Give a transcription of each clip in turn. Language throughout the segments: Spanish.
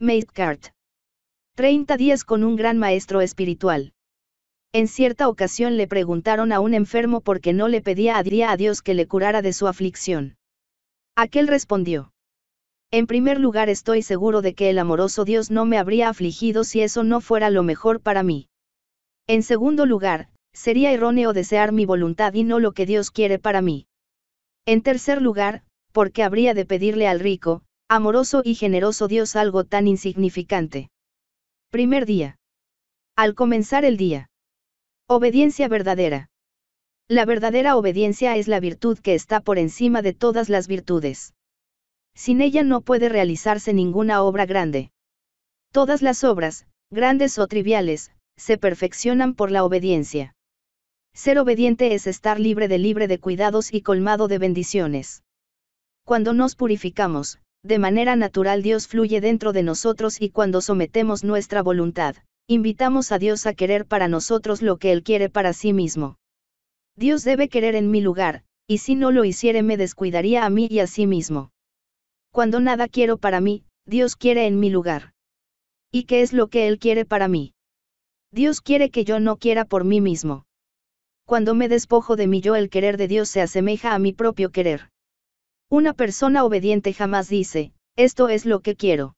Maidcart. 30 días con un gran maestro espiritual. En cierta ocasión le preguntaron a un enfermo por qué no le pedía a a Dios que le curara de su aflicción. Aquel respondió. En primer lugar estoy seguro de que el amoroso Dios no me habría afligido si eso no fuera lo mejor para mí. En segundo lugar, sería erróneo desear mi voluntad y no lo que Dios quiere para mí. En tercer lugar, porque habría de pedirle al rico, amoroso y generoso Dios algo tan insignificante. Primer día. Al comenzar el día. Obediencia verdadera. La verdadera obediencia es la virtud que está por encima de todas las virtudes. Sin ella no puede realizarse ninguna obra grande. Todas las obras, grandes o triviales, se perfeccionan por la obediencia. Ser obediente es estar libre de libre de cuidados y colmado de bendiciones. Cuando nos purificamos, de manera natural Dios fluye dentro de nosotros y cuando sometemos nuestra voluntad, invitamos a Dios a querer para nosotros lo que Él quiere para sí mismo. Dios debe querer en mi lugar, y si no lo hiciere me descuidaría a mí y a sí mismo. Cuando nada quiero para mí, Dios quiere en mi lugar. ¿Y qué es lo que Él quiere para mí? Dios quiere que yo no quiera por mí mismo. Cuando me despojo de mí yo el querer de Dios se asemeja a mi propio querer. Una persona obediente jamás dice, esto es lo que quiero.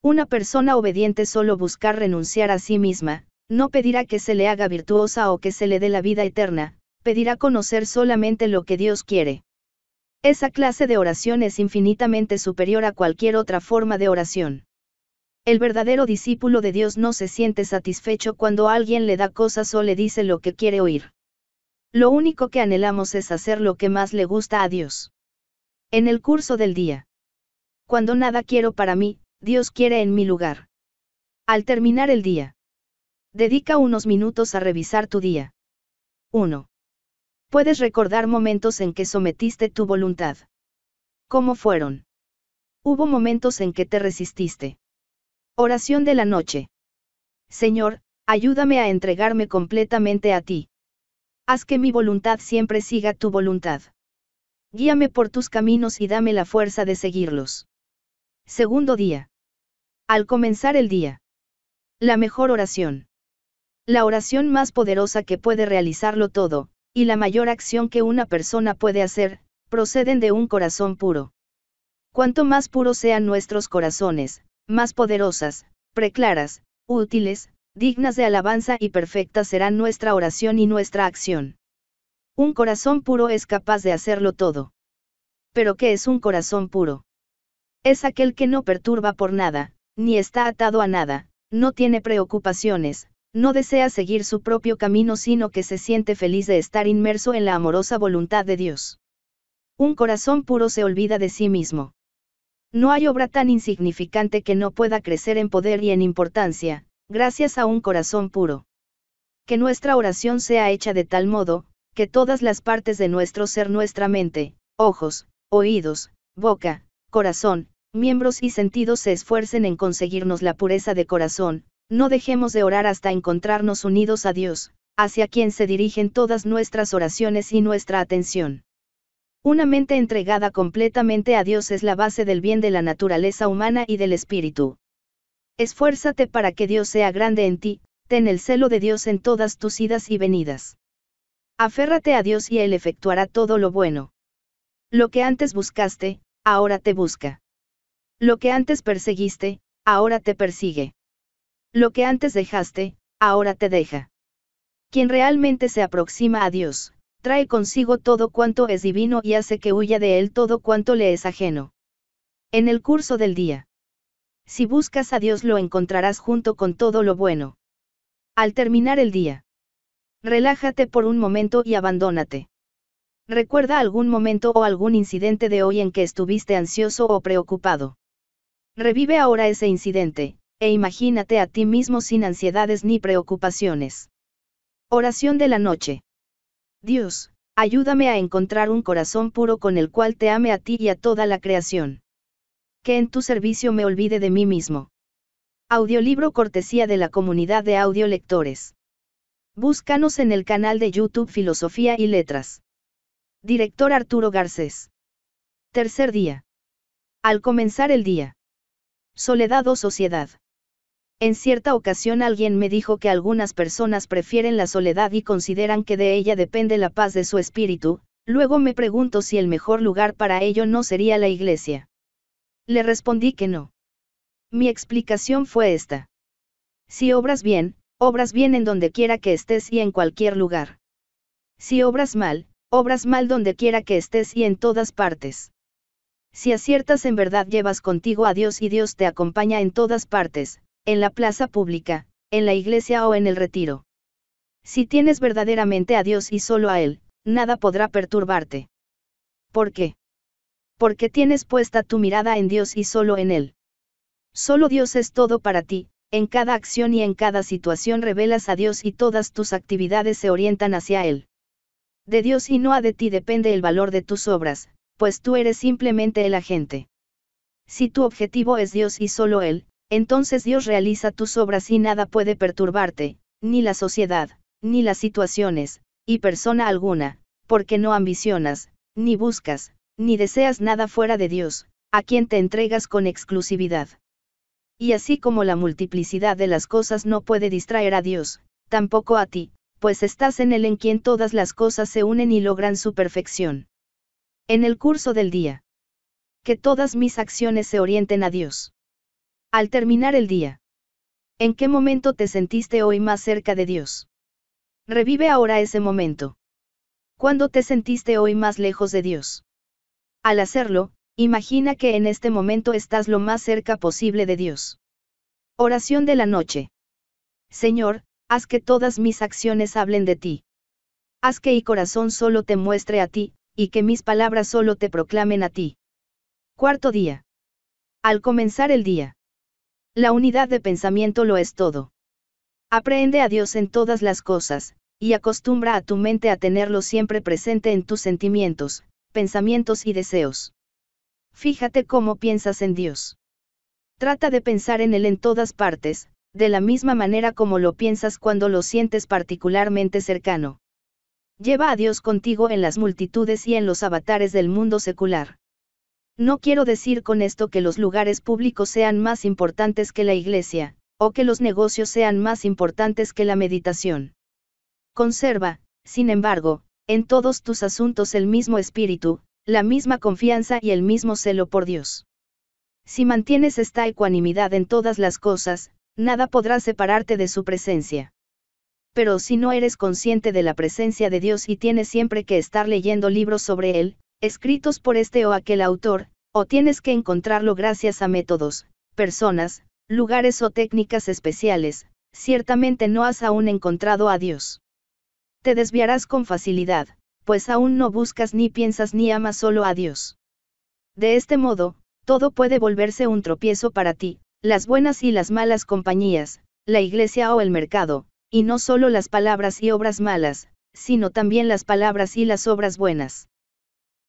Una persona obediente solo busca renunciar a sí misma, no pedirá que se le haga virtuosa o que se le dé la vida eterna, pedirá conocer solamente lo que Dios quiere. Esa clase de oración es infinitamente superior a cualquier otra forma de oración. El verdadero discípulo de Dios no se siente satisfecho cuando alguien le da cosas o le dice lo que quiere oír. Lo único que anhelamos es hacer lo que más le gusta a Dios. En el curso del día. Cuando nada quiero para mí, Dios quiere en mi lugar. Al terminar el día. Dedica unos minutos a revisar tu día. 1. Puedes recordar momentos en que sometiste tu voluntad. ¿Cómo fueron? Hubo momentos en que te resististe. Oración de la noche. Señor, ayúdame a entregarme completamente a ti. Haz que mi voluntad siempre siga tu voluntad. Guíame por tus caminos y dame la fuerza de seguirlos. Segundo día. Al comenzar el día. La mejor oración. La oración más poderosa que puede realizarlo todo, y la mayor acción que una persona puede hacer, proceden de un corazón puro. Cuanto más puros sean nuestros corazones, más poderosas, preclaras, útiles, dignas de alabanza y perfectas serán nuestra oración y nuestra acción. Un corazón puro es capaz de hacerlo todo. Pero ¿qué es un corazón puro? Es aquel que no perturba por nada, ni está atado a nada, no tiene preocupaciones, no desea seguir su propio camino sino que se siente feliz de estar inmerso en la amorosa voluntad de Dios. Un corazón puro se olvida de sí mismo. No hay obra tan insignificante que no pueda crecer en poder y en importancia, gracias a un corazón puro. Que nuestra oración sea hecha de tal modo, que todas las partes de nuestro ser, nuestra mente, ojos, oídos, boca, corazón, miembros y sentidos se esfuercen en conseguirnos la pureza de corazón, no dejemos de orar hasta encontrarnos unidos a Dios, hacia quien se dirigen todas nuestras oraciones y nuestra atención. Una mente entregada completamente a Dios es la base del bien de la naturaleza humana y del espíritu. Esfuérzate para que Dios sea grande en ti, ten el celo de Dios en todas tus idas y venidas. Aférrate a Dios y Él efectuará todo lo bueno. Lo que antes buscaste, ahora te busca. Lo que antes perseguiste, ahora te persigue. Lo que antes dejaste, ahora te deja. Quien realmente se aproxima a Dios, trae consigo todo cuanto es divino y hace que huya de él todo cuanto le es ajeno. En el curso del día. Si buscas a Dios lo encontrarás junto con todo lo bueno. Al terminar el día. Relájate por un momento y abandónate. Recuerda algún momento o algún incidente de hoy en que estuviste ansioso o preocupado. Revive ahora ese incidente, e imagínate a ti mismo sin ansiedades ni preocupaciones. Oración de la noche. Dios, ayúdame a encontrar un corazón puro con el cual te ame a ti y a toda la creación. Que en tu servicio me olvide de mí mismo. Audiolibro cortesía de la comunidad de audiolectores. Búscanos en el canal de YouTube Filosofía y Letras. Director Arturo Garcés. Tercer día. Al comenzar el día. Soledad o sociedad. En cierta ocasión alguien me dijo que algunas personas prefieren la soledad y consideran que de ella depende la paz de su espíritu, luego me pregunto si el mejor lugar para ello no sería la iglesia. Le respondí que no. Mi explicación fue esta. Si obras bien, Obras bien en donde quiera que estés y en cualquier lugar. Si obras mal, obras mal donde quiera que estés y en todas partes. Si aciertas en verdad llevas contigo a Dios y Dios te acompaña en todas partes, en la plaza pública, en la iglesia o en el retiro. Si tienes verdaderamente a Dios y solo a Él, nada podrá perturbarte. ¿Por qué? Porque tienes puesta tu mirada en Dios y solo en Él. Solo Dios es todo para ti, en cada acción y en cada situación revelas a Dios y todas tus actividades se orientan hacia Él. De Dios y no a de ti depende el valor de tus obras, pues tú eres simplemente el agente. Si tu objetivo es Dios y solo Él, entonces Dios realiza tus obras y nada puede perturbarte, ni la sociedad, ni las situaciones, y persona alguna, porque no ambicionas, ni buscas, ni deseas nada fuera de Dios, a quien te entregas con exclusividad. Y así como la multiplicidad de las cosas no puede distraer a Dios, tampoco a ti, pues estás en Él en quien todas las cosas se unen y logran su perfección. En el curso del día. Que todas mis acciones se orienten a Dios. Al terminar el día. ¿En qué momento te sentiste hoy más cerca de Dios? Revive ahora ese momento. ¿Cuándo te sentiste hoy más lejos de Dios? Al hacerlo, Imagina que en este momento estás lo más cerca posible de Dios. Oración de la noche. Señor, haz que todas mis acciones hablen de ti. Haz que mi corazón solo te muestre a ti, y que mis palabras solo te proclamen a ti. Cuarto día. Al comenzar el día. La unidad de pensamiento lo es todo. Aprende a Dios en todas las cosas, y acostumbra a tu mente a tenerlo siempre presente en tus sentimientos, pensamientos y deseos. Fíjate cómo piensas en Dios. Trata de pensar en Él en todas partes, de la misma manera como lo piensas cuando lo sientes particularmente cercano. Lleva a Dios contigo en las multitudes y en los avatares del mundo secular. No quiero decir con esto que los lugares públicos sean más importantes que la iglesia, o que los negocios sean más importantes que la meditación. Conserva, sin embargo, en todos tus asuntos el mismo espíritu, la misma confianza y el mismo celo por Dios. Si mantienes esta ecuanimidad en todas las cosas, nada podrá separarte de su presencia. Pero si no eres consciente de la presencia de Dios y tienes siempre que estar leyendo libros sobre Él, escritos por este o aquel autor, o tienes que encontrarlo gracias a métodos, personas, lugares o técnicas especiales, ciertamente no has aún encontrado a Dios. Te desviarás con facilidad, pues aún no buscas ni piensas ni amas solo a Dios. De este modo, todo puede volverse un tropiezo para ti, las buenas y las malas compañías, la iglesia o el mercado, y no solo las palabras y obras malas, sino también las palabras y las obras buenas.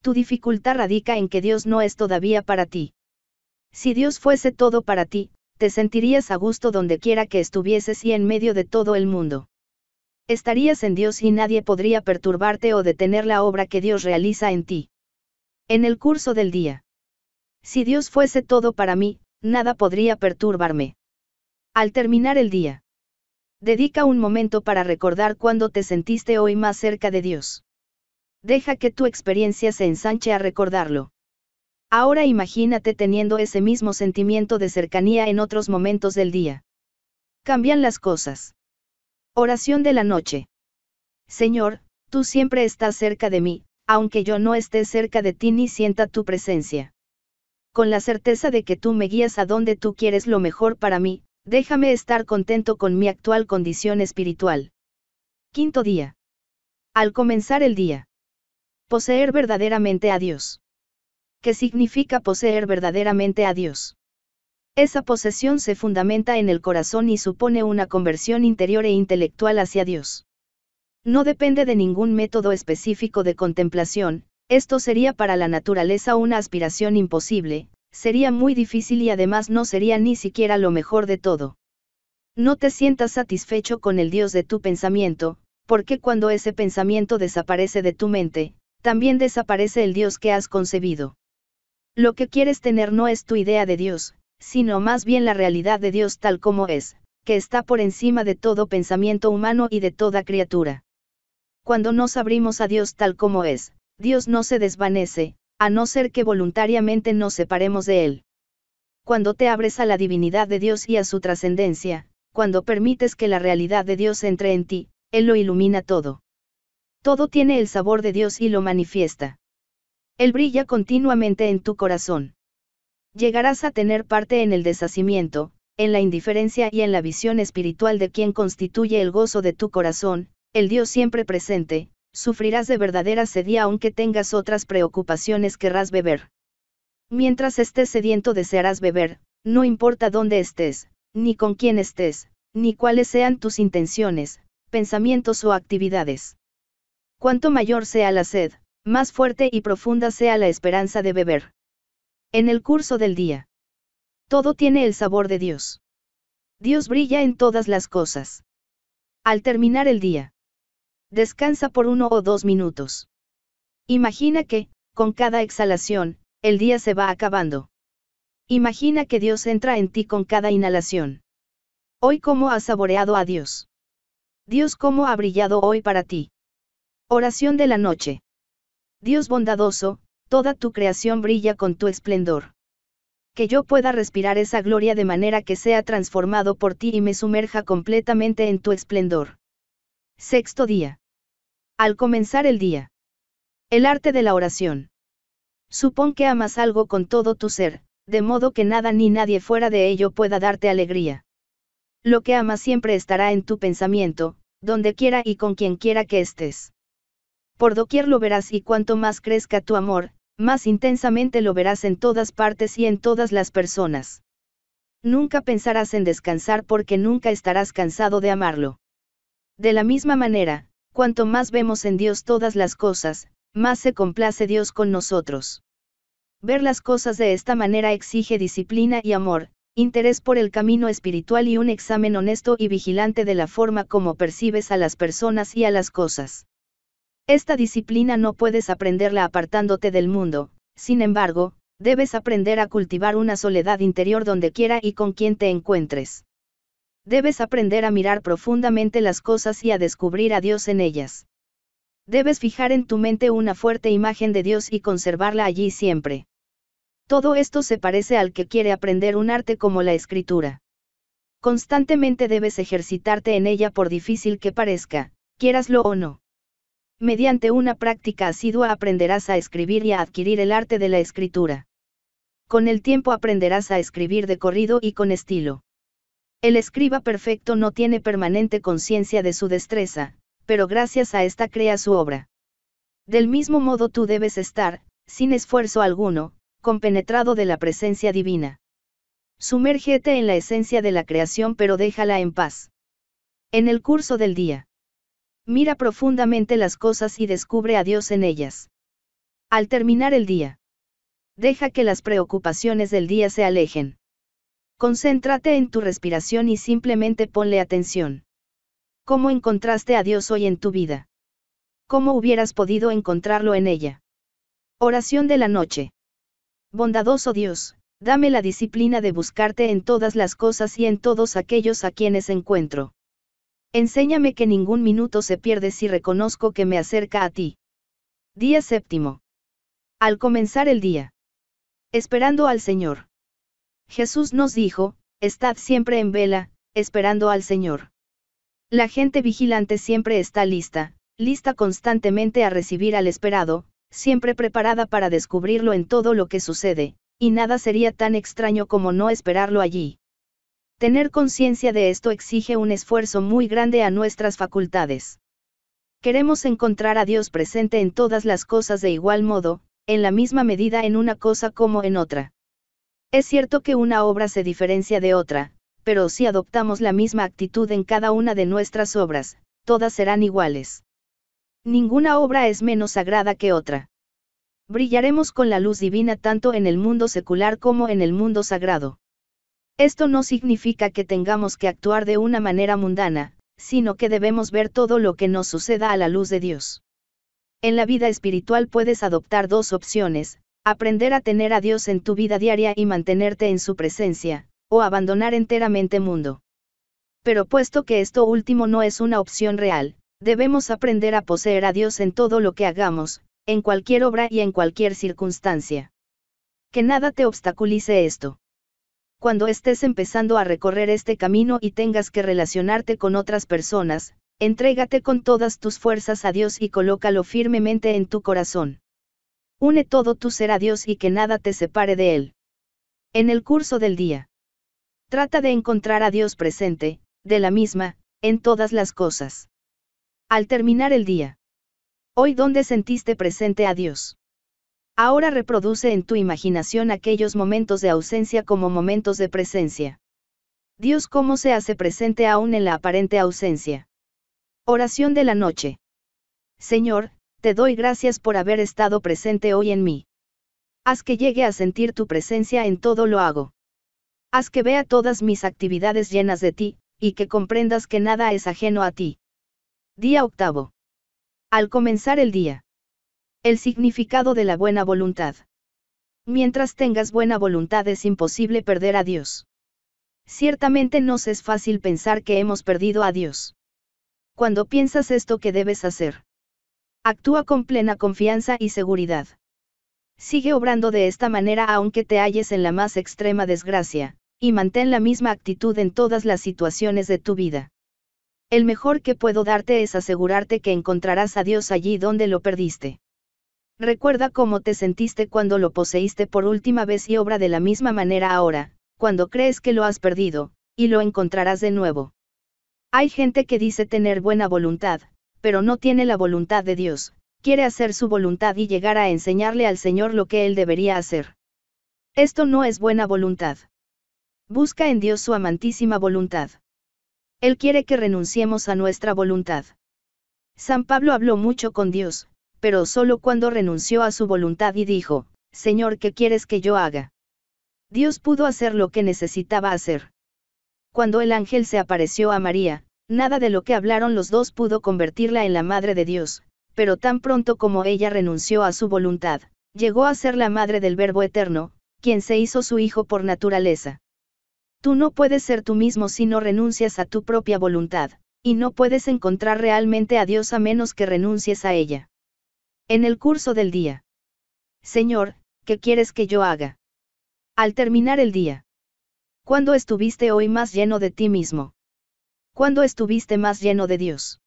Tu dificultad radica en que Dios no es todavía para ti. Si Dios fuese todo para ti, te sentirías a gusto donde quiera que estuvieses y en medio de todo el mundo estarías en Dios y nadie podría perturbarte o detener la obra que Dios realiza en ti. En el curso del día. Si Dios fuese todo para mí, nada podría perturbarme. Al terminar el día. Dedica un momento para recordar cuándo te sentiste hoy más cerca de Dios. Deja que tu experiencia se ensanche a recordarlo. Ahora imagínate teniendo ese mismo sentimiento de cercanía en otros momentos del día. Cambian las cosas. Oración de la noche. Señor, tú siempre estás cerca de mí, aunque yo no esté cerca de ti ni sienta tu presencia. Con la certeza de que tú me guías a donde tú quieres lo mejor para mí, déjame estar contento con mi actual condición espiritual. Quinto día. Al comenzar el día. Poseer verdaderamente a Dios. ¿Qué significa poseer verdaderamente a Dios? Esa posesión se fundamenta en el corazón y supone una conversión interior e intelectual hacia Dios. No depende de ningún método específico de contemplación, esto sería para la naturaleza una aspiración imposible, sería muy difícil y además no sería ni siquiera lo mejor de todo. No te sientas satisfecho con el Dios de tu pensamiento, porque cuando ese pensamiento desaparece de tu mente, también desaparece el Dios que has concebido. Lo que quieres tener no es tu idea de Dios, sino más bien la realidad de Dios tal como es, que está por encima de todo pensamiento humano y de toda criatura. Cuando nos abrimos a Dios tal como es, Dios no se desvanece, a no ser que voluntariamente nos separemos de Él. Cuando te abres a la divinidad de Dios y a su trascendencia, cuando permites que la realidad de Dios entre en ti, Él lo ilumina todo. Todo tiene el sabor de Dios y lo manifiesta. Él brilla continuamente en tu corazón llegarás a tener parte en el deshacimiento, en la indiferencia y en la visión espiritual de quien constituye el gozo de tu corazón, el Dios siempre presente, sufrirás de verdadera sedía aunque tengas otras preocupaciones querrás beber. Mientras estés sediento desearás beber, no importa dónde estés, ni con quién estés, ni cuáles sean tus intenciones, pensamientos o actividades. Cuanto mayor sea la sed, más fuerte y profunda sea la esperanza de beber. En el curso del día. Todo tiene el sabor de Dios. Dios brilla en todas las cosas. Al terminar el día. Descansa por uno o dos minutos. Imagina que, con cada exhalación, el día se va acabando. Imagina que Dios entra en ti con cada inhalación. Hoy cómo has saboreado a Dios. Dios cómo ha brillado hoy para ti. Oración de la noche. Dios bondadoso, toda tu creación brilla con tu esplendor. Que yo pueda respirar esa gloria de manera que sea transformado por ti y me sumerja completamente en tu esplendor. Sexto día. Al comenzar el día. El arte de la oración. Supón que amas algo con todo tu ser, de modo que nada ni nadie fuera de ello pueda darte alegría. Lo que amas siempre estará en tu pensamiento, donde quiera y con quien quiera que estés. Por doquier lo verás y cuanto más crezca tu amor, más intensamente lo verás en todas partes y en todas las personas. Nunca pensarás en descansar porque nunca estarás cansado de amarlo. De la misma manera, cuanto más vemos en Dios todas las cosas, más se complace Dios con nosotros. Ver las cosas de esta manera exige disciplina y amor, interés por el camino espiritual y un examen honesto y vigilante de la forma como percibes a las personas y a las cosas. Esta disciplina no puedes aprenderla apartándote del mundo, sin embargo, debes aprender a cultivar una soledad interior donde quiera y con quien te encuentres. Debes aprender a mirar profundamente las cosas y a descubrir a Dios en ellas. Debes fijar en tu mente una fuerte imagen de Dios y conservarla allí siempre. Todo esto se parece al que quiere aprender un arte como la escritura. Constantemente debes ejercitarte en ella por difícil que parezca, quieraslo o no mediante una práctica asidua aprenderás a escribir y a adquirir el arte de la escritura. Con el tiempo aprenderás a escribir de corrido y con estilo. El escriba perfecto no tiene permanente conciencia de su destreza, pero gracias a esta crea su obra. Del mismo modo tú debes estar, sin esfuerzo alguno, compenetrado de la presencia divina. Sumérgete en la esencia de la creación pero déjala en paz. En el curso del día. Mira profundamente las cosas y descubre a Dios en ellas. Al terminar el día. Deja que las preocupaciones del día se alejen. Concéntrate en tu respiración y simplemente ponle atención. ¿Cómo encontraste a Dios hoy en tu vida? ¿Cómo hubieras podido encontrarlo en ella? Oración de la noche. Bondadoso Dios, dame la disciplina de buscarte en todas las cosas y en todos aquellos a quienes encuentro. Enséñame que ningún minuto se pierde si reconozco que me acerca a ti. Día séptimo. Al comenzar el día. Esperando al Señor. Jesús nos dijo, estad siempre en vela, esperando al Señor. La gente vigilante siempre está lista, lista constantemente a recibir al esperado, siempre preparada para descubrirlo en todo lo que sucede, y nada sería tan extraño como no esperarlo allí. Tener conciencia de esto exige un esfuerzo muy grande a nuestras facultades. Queremos encontrar a Dios presente en todas las cosas de igual modo, en la misma medida en una cosa como en otra. Es cierto que una obra se diferencia de otra, pero si adoptamos la misma actitud en cada una de nuestras obras, todas serán iguales. Ninguna obra es menos sagrada que otra. Brillaremos con la luz divina tanto en el mundo secular como en el mundo sagrado. Esto no significa que tengamos que actuar de una manera mundana, sino que debemos ver todo lo que nos suceda a la luz de Dios. En la vida espiritual puedes adoptar dos opciones, aprender a tener a Dios en tu vida diaria y mantenerte en su presencia, o abandonar enteramente mundo. Pero puesto que esto último no es una opción real, debemos aprender a poseer a Dios en todo lo que hagamos, en cualquier obra y en cualquier circunstancia. Que nada te obstaculice esto cuando estés empezando a recorrer este camino y tengas que relacionarte con otras personas, entrégate con todas tus fuerzas a Dios y colócalo firmemente en tu corazón. Une todo tu ser a Dios y que nada te separe de Él. En el curso del día. Trata de encontrar a Dios presente, de la misma, en todas las cosas. Al terminar el día. Hoy donde sentiste presente a Dios. Ahora reproduce en tu imaginación aquellos momentos de ausencia como momentos de presencia. Dios cómo se hace presente aún en la aparente ausencia. Oración de la noche. Señor, te doy gracias por haber estado presente hoy en mí. Haz que llegue a sentir tu presencia en todo lo hago. Haz que vea todas mis actividades llenas de ti, y que comprendas que nada es ajeno a ti. Día octavo. Al comenzar el día. El significado de la buena voluntad. Mientras tengas buena voluntad es imposible perder a Dios. Ciertamente nos es fácil pensar que hemos perdido a Dios. Cuando piensas esto que debes hacer. Actúa con plena confianza y seguridad. Sigue obrando de esta manera aunque te halles en la más extrema desgracia, y mantén la misma actitud en todas las situaciones de tu vida. El mejor que puedo darte es asegurarte que encontrarás a Dios allí donde lo perdiste. Recuerda cómo te sentiste cuando lo poseíste por última vez y obra de la misma manera ahora, cuando crees que lo has perdido, y lo encontrarás de nuevo. Hay gente que dice tener buena voluntad, pero no tiene la voluntad de Dios, quiere hacer su voluntad y llegar a enseñarle al Señor lo que Él debería hacer. Esto no es buena voluntad. Busca en Dios su amantísima voluntad. Él quiere que renunciemos a nuestra voluntad. San Pablo habló mucho con Dios, pero solo cuando renunció a su voluntad y dijo, Señor, ¿qué quieres que yo haga? Dios pudo hacer lo que necesitaba hacer. Cuando el ángel se apareció a María, nada de lo que hablaron los dos pudo convertirla en la Madre de Dios, pero tan pronto como ella renunció a su voluntad, llegó a ser la Madre del Verbo Eterno, quien se hizo su Hijo por naturaleza. Tú no puedes ser tú mismo si no renuncias a tu propia voluntad, y no puedes encontrar realmente a Dios a menos que renuncies a ella. En el curso del día. Señor, ¿qué quieres que yo haga? Al terminar el día. ¿Cuándo estuviste hoy más lleno de ti mismo? ¿Cuándo estuviste más lleno de Dios?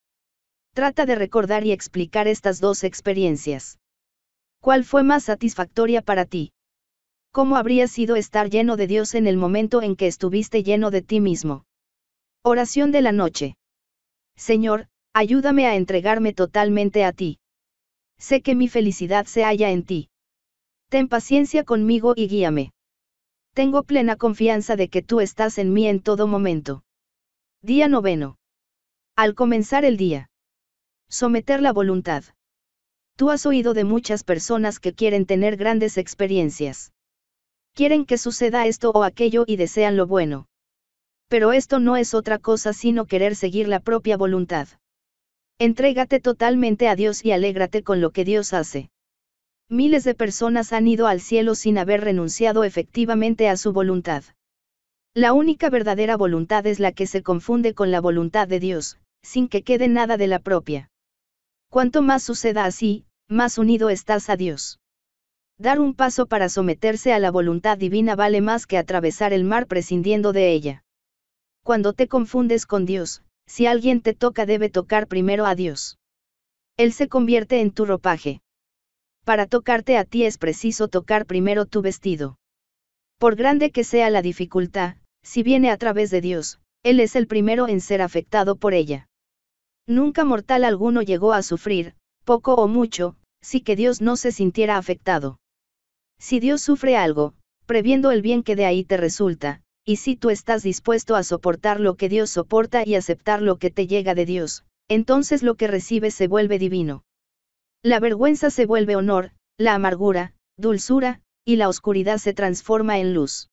Trata de recordar y explicar estas dos experiencias. ¿Cuál fue más satisfactoria para ti? ¿Cómo habría sido estar lleno de Dios en el momento en que estuviste lleno de ti mismo? Oración de la noche. Señor, ayúdame a entregarme totalmente a ti sé que mi felicidad se halla en ti. Ten paciencia conmigo y guíame. Tengo plena confianza de que tú estás en mí en todo momento. Día noveno. Al comenzar el día. Someter la voluntad. Tú has oído de muchas personas que quieren tener grandes experiencias. Quieren que suceda esto o aquello y desean lo bueno. Pero esto no es otra cosa sino querer seguir la propia voluntad. Entrégate totalmente a Dios y alégrate con lo que Dios hace. Miles de personas han ido al cielo sin haber renunciado efectivamente a su voluntad. La única verdadera voluntad es la que se confunde con la voluntad de Dios, sin que quede nada de la propia. Cuanto más suceda así, más unido estás a Dios. Dar un paso para someterse a la voluntad divina vale más que atravesar el mar prescindiendo de ella. Cuando te confundes con Dios, si alguien te toca debe tocar primero a Dios. Él se convierte en tu ropaje. Para tocarte a ti es preciso tocar primero tu vestido. Por grande que sea la dificultad, si viene a través de Dios, Él es el primero en ser afectado por ella. Nunca mortal alguno llegó a sufrir, poco o mucho, si que Dios no se sintiera afectado. Si Dios sufre algo, previendo el bien que de ahí te resulta, y si tú estás dispuesto a soportar lo que Dios soporta y aceptar lo que te llega de Dios, entonces lo que recibes se vuelve divino. La vergüenza se vuelve honor, la amargura, dulzura, y la oscuridad se transforma en luz.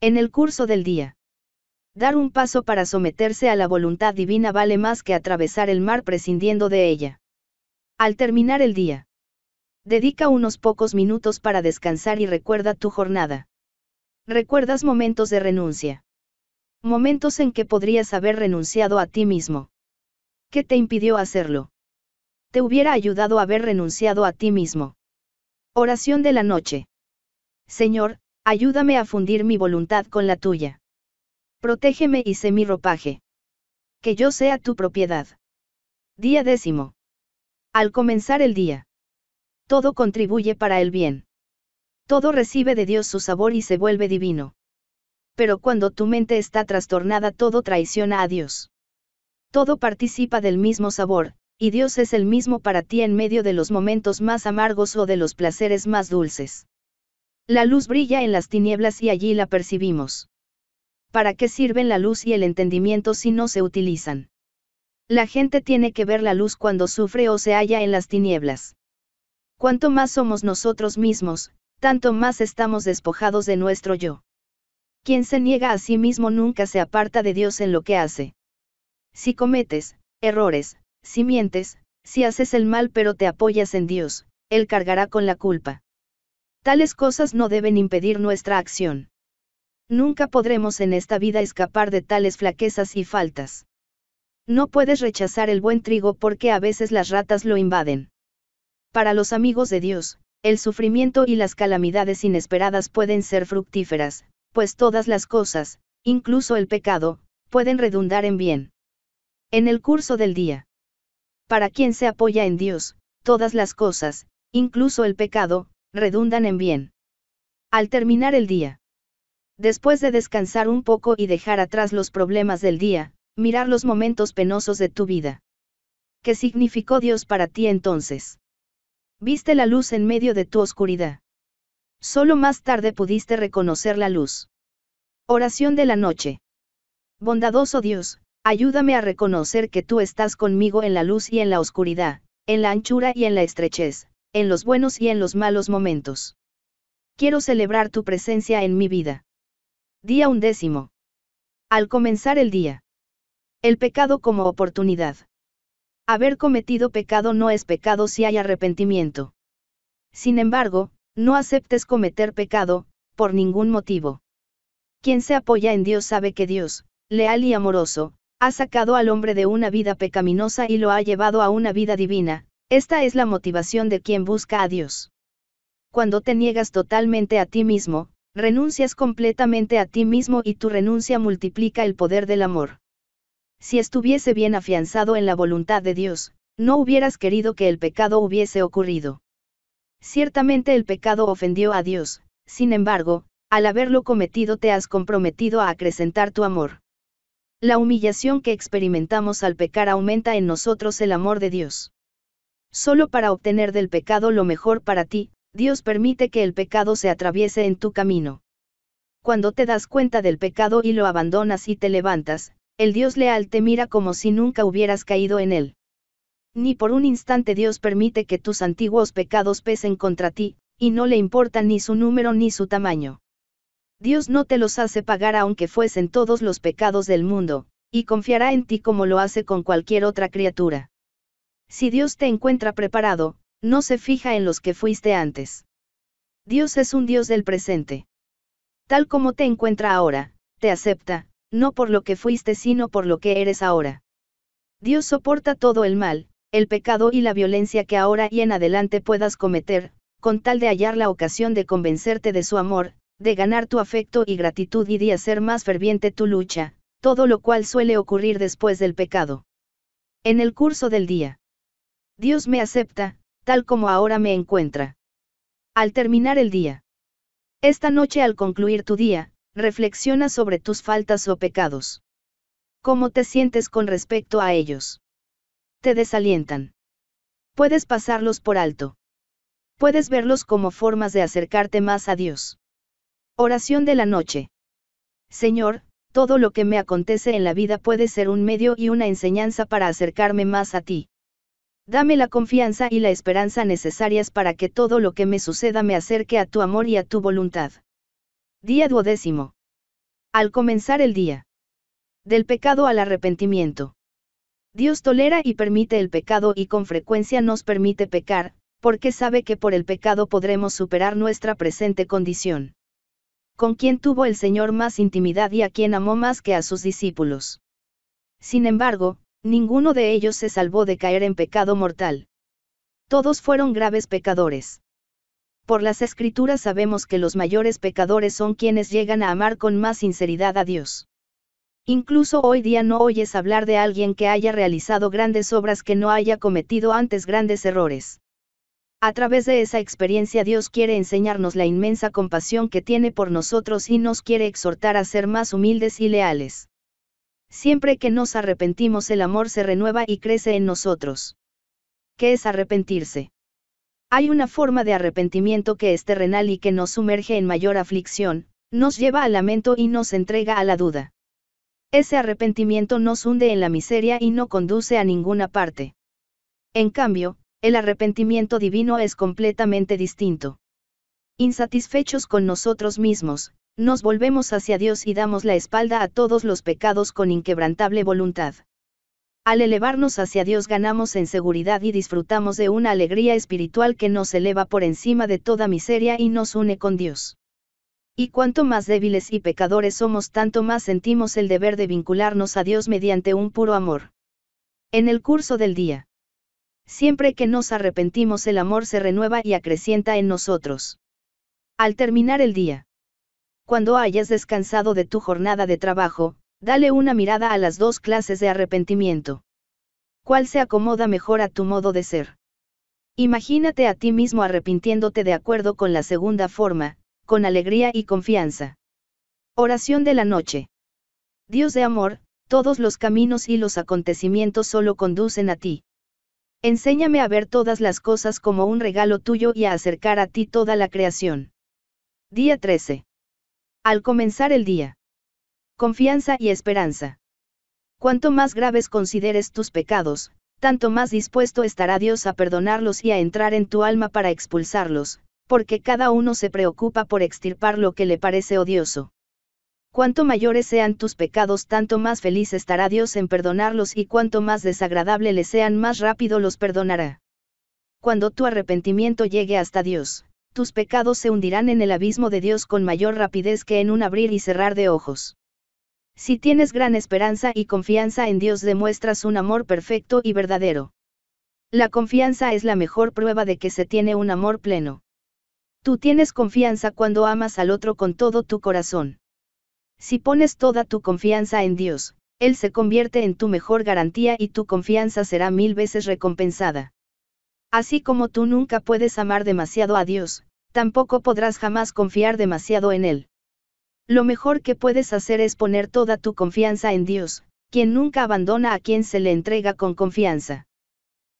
En el curso del día. Dar un paso para someterse a la voluntad divina vale más que atravesar el mar prescindiendo de ella. Al terminar el día. Dedica unos pocos minutos para descansar y recuerda tu jornada. Recuerdas momentos de renuncia. Momentos en que podrías haber renunciado a ti mismo. ¿Qué te impidió hacerlo? Te hubiera ayudado a haber renunciado a ti mismo. Oración de la noche. Señor, ayúdame a fundir mi voluntad con la tuya. Protégeme y sé mi ropaje. Que yo sea tu propiedad. Día décimo. Al comenzar el día. Todo contribuye para el bien. Todo recibe de Dios su sabor y se vuelve divino. Pero cuando tu mente está trastornada todo traiciona a Dios. Todo participa del mismo sabor, y Dios es el mismo para ti en medio de los momentos más amargos o de los placeres más dulces. La luz brilla en las tinieblas y allí la percibimos. ¿Para qué sirven la luz y el entendimiento si no se utilizan? La gente tiene que ver la luz cuando sufre o se halla en las tinieblas. Cuanto más somos nosotros mismos, tanto más estamos despojados de nuestro yo. Quien se niega a sí mismo nunca se aparta de Dios en lo que hace. Si cometes errores, si mientes, si haces el mal pero te apoyas en Dios, Él cargará con la culpa. Tales cosas no deben impedir nuestra acción. Nunca podremos en esta vida escapar de tales flaquezas y faltas. No puedes rechazar el buen trigo porque a veces las ratas lo invaden. Para los amigos de Dios, el sufrimiento y las calamidades inesperadas pueden ser fructíferas, pues todas las cosas, incluso el pecado, pueden redundar en bien. En el curso del día. Para quien se apoya en Dios, todas las cosas, incluso el pecado, redundan en bien. Al terminar el día. Después de descansar un poco y dejar atrás los problemas del día, mirar los momentos penosos de tu vida. ¿Qué significó Dios para ti entonces? Viste la luz en medio de tu oscuridad. Solo más tarde pudiste reconocer la luz. Oración de la noche. Bondadoso Dios, ayúdame a reconocer que tú estás conmigo en la luz y en la oscuridad, en la anchura y en la estrechez, en los buenos y en los malos momentos. Quiero celebrar tu presencia en mi vida. Día undécimo. Al comenzar el día. El pecado como oportunidad. Haber cometido pecado no es pecado si hay arrepentimiento. Sin embargo, no aceptes cometer pecado, por ningún motivo. Quien se apoya en Dios sabe que Dios, leal y amoroso, ha sacado al hombre de una vida pecaminosa y lo ha llevado a una vida divina, esta es la motivación de quien busca a Dios. Cuando te niegas totalmente a ti mismo, renuncias completamente a ti mismo y tu renuncia multiplica el poder del amor si estuviese bien afianzado en la voluntad de Dios, no hubieras querido que el pecado hubiese ocurrido. Ciertamente el pecado ofendió a Dios, sin embargo, al haberlo cometido te has comprometido a acrecentar tu amor. La humillación que experimentamos al pecar aumenta en nosotros el amor de Dios. Solo para obtener del pecado lo mejor para ti, Dios permite que el pecado se atraviese en tu camino. Cuando te das cuenta del pecado y lo abandonas y te levantas, el Dios leal te mira como si nunca hubieras caído en él. Ni por un instante Dios permite que tus antiguos pecados pesen contra ti, y no le importa ni su número ni su tamaño. Dios no te los hace pagar aunque fuesen todos los pecados del mundo, y confiará en ti como lo hace con cualquier otra criatura. Si Dios te encuentra preparado, no se fija en los que fuiste antes. Dios es un Dios del presente. Tal como te encuentra ahora, te acepta, no por lo que fuiste sino por lo que eres ahora. Dios soporta todo el mal, el pecado y la violencia que ahora y en adelante puedas cometer, con tal de hallar la ocasión de convencerte de su amor, de ganar tu afecto y gratitud y de hacer más ferviente tu lucha, todo lo cual suele ocurrir después del pecado. En el curso del día. Dios me acepta, tal como ahora me encuentra. Al terminar el día. Esta noche al concluir tu día, reflexiona sobre tus faltas o pecados. ¿Cómo te sientes con respecto a ellos? Te desalientan. Puedes pasarlos por alto. Puedes verlos como formas de acercarte más a Dios. Oración de la noche. Señor, todo lo que me acontece en la vida puede ser un medio y una enseñanza para acercarme más a ti. Dame la confianza y la esperanza necesarias para que todo lo que me suceda me acerque a tu amor y a tu voluntad. Día duodécimo. Al comenzar el día. Del pecado al arrepentimiento. Dios tolera y permite el pecado y con frecuencia nos permite pecar, porque sabe que por el pecado podremos superar nuestra presente condición. Con quien tuvo el Señor más intimidad y a quien amó más que a sus discípulos. Sin embargo, ninguno de ellos se salvó de caer en pecado mortal. Todos fueron graves pecadores. Por las escrituras sabemos que los mayores pecadores son quienes llegan a amar con más sinceridad a Dios. Incluso hoy día no oyes hablar de alguien que haya realizado grandes obras que no haya cometido antes grandes errores. A través de esa experiencia Dios quiere enseñarnos la inmensa compasión que tiene por nosotros y nos quiere exhortar a ser más humildes y leales. Siempre que nos arrepentimos el amor se renueva y crece en nosotros. ¿Qué es arrepentirse? Hay una forma de arrepentimiento que es terrenal y que nos sumerge en mayor aflicción, nos lleva al lamento y nos entrega a la duda. Ese arrepentimiento nos hunde en la miseria y no conduce a ninguna parte. En cambio, el arrepentimiento divino es completamente distinto. Insatisfechos con nosotros mismos, nos volvemos hacia Dios y damos la espalda a todos los pecados con inquebrantable voluntad. Al elevarnos hacia Dios ganamos en seguridad y disfrutamos de una alegría espiritual que nos eleva por encima de toda miseria y nos une con Dios. Y cuanto más débiles y pecadores somos, tanto más sentimos el deber de vincularnos a Dios mediante un puro amor. En el curso del día. Siempre que nos arrepentimos el amor se renueva y acrecienta en nosotros. Al terminar el día. Cuando hayas descansado de tu jornada de trabajo, Dale una mirada a las dos clases de arrepentimiento. ¿Cuál se acomoda mejor a tu modo de ser? Imagínate a ti mismo arrepintiéndote de acuerdo con la segunda forma, con alegría y confianza. Oración de la noche. Dios de amor, todos los caminos y los acontecimientos solo conducen a ti. Enséñame a ver todas las cosas como un regalo tuyo y a acercar a ti toda la creación. Día 13. Al comenzar el día confianza y esperanza. Cuanto más graves consideres tus pecados, tanto más dispuesto estará Dios a perdonarlos y a entrar en tu alma para expulsarlos, porque cada uno se preocupa por extirpar lo que le parece odioso. Cuanto mayores sean tus pecados, tanto más feliz estará Dios en perdonarlos y cuanto más desagradable le sean, más rápido los perdonará. Cuando tu arrepentimiento llegue hasta Dios, tus pecados se hundirán en el abismo de Dios con mayor rapidez que en un abrir y cerrar de ojos. Si tienes gran esperanza y confianza en Dios demuestras un amor perfecto y verdadero. La confianza es la mejor prueba de que se tiene un amor pleno. Tú tienes confianza cuando amas al otro con todo tu corazón. Si pones toda tu confianza en Dios, Él se convierte en tu mejor garantía y tu confianza será mil veces recompensada. Así como tú nunca puedes amar demasiado a Dios, tampoco podrás jamás confiar demasiado en Él. Lo mejor que puedes hacer es poner toda tu confianza en Dios, quien nunca abandona a quien se le entrega con confianza.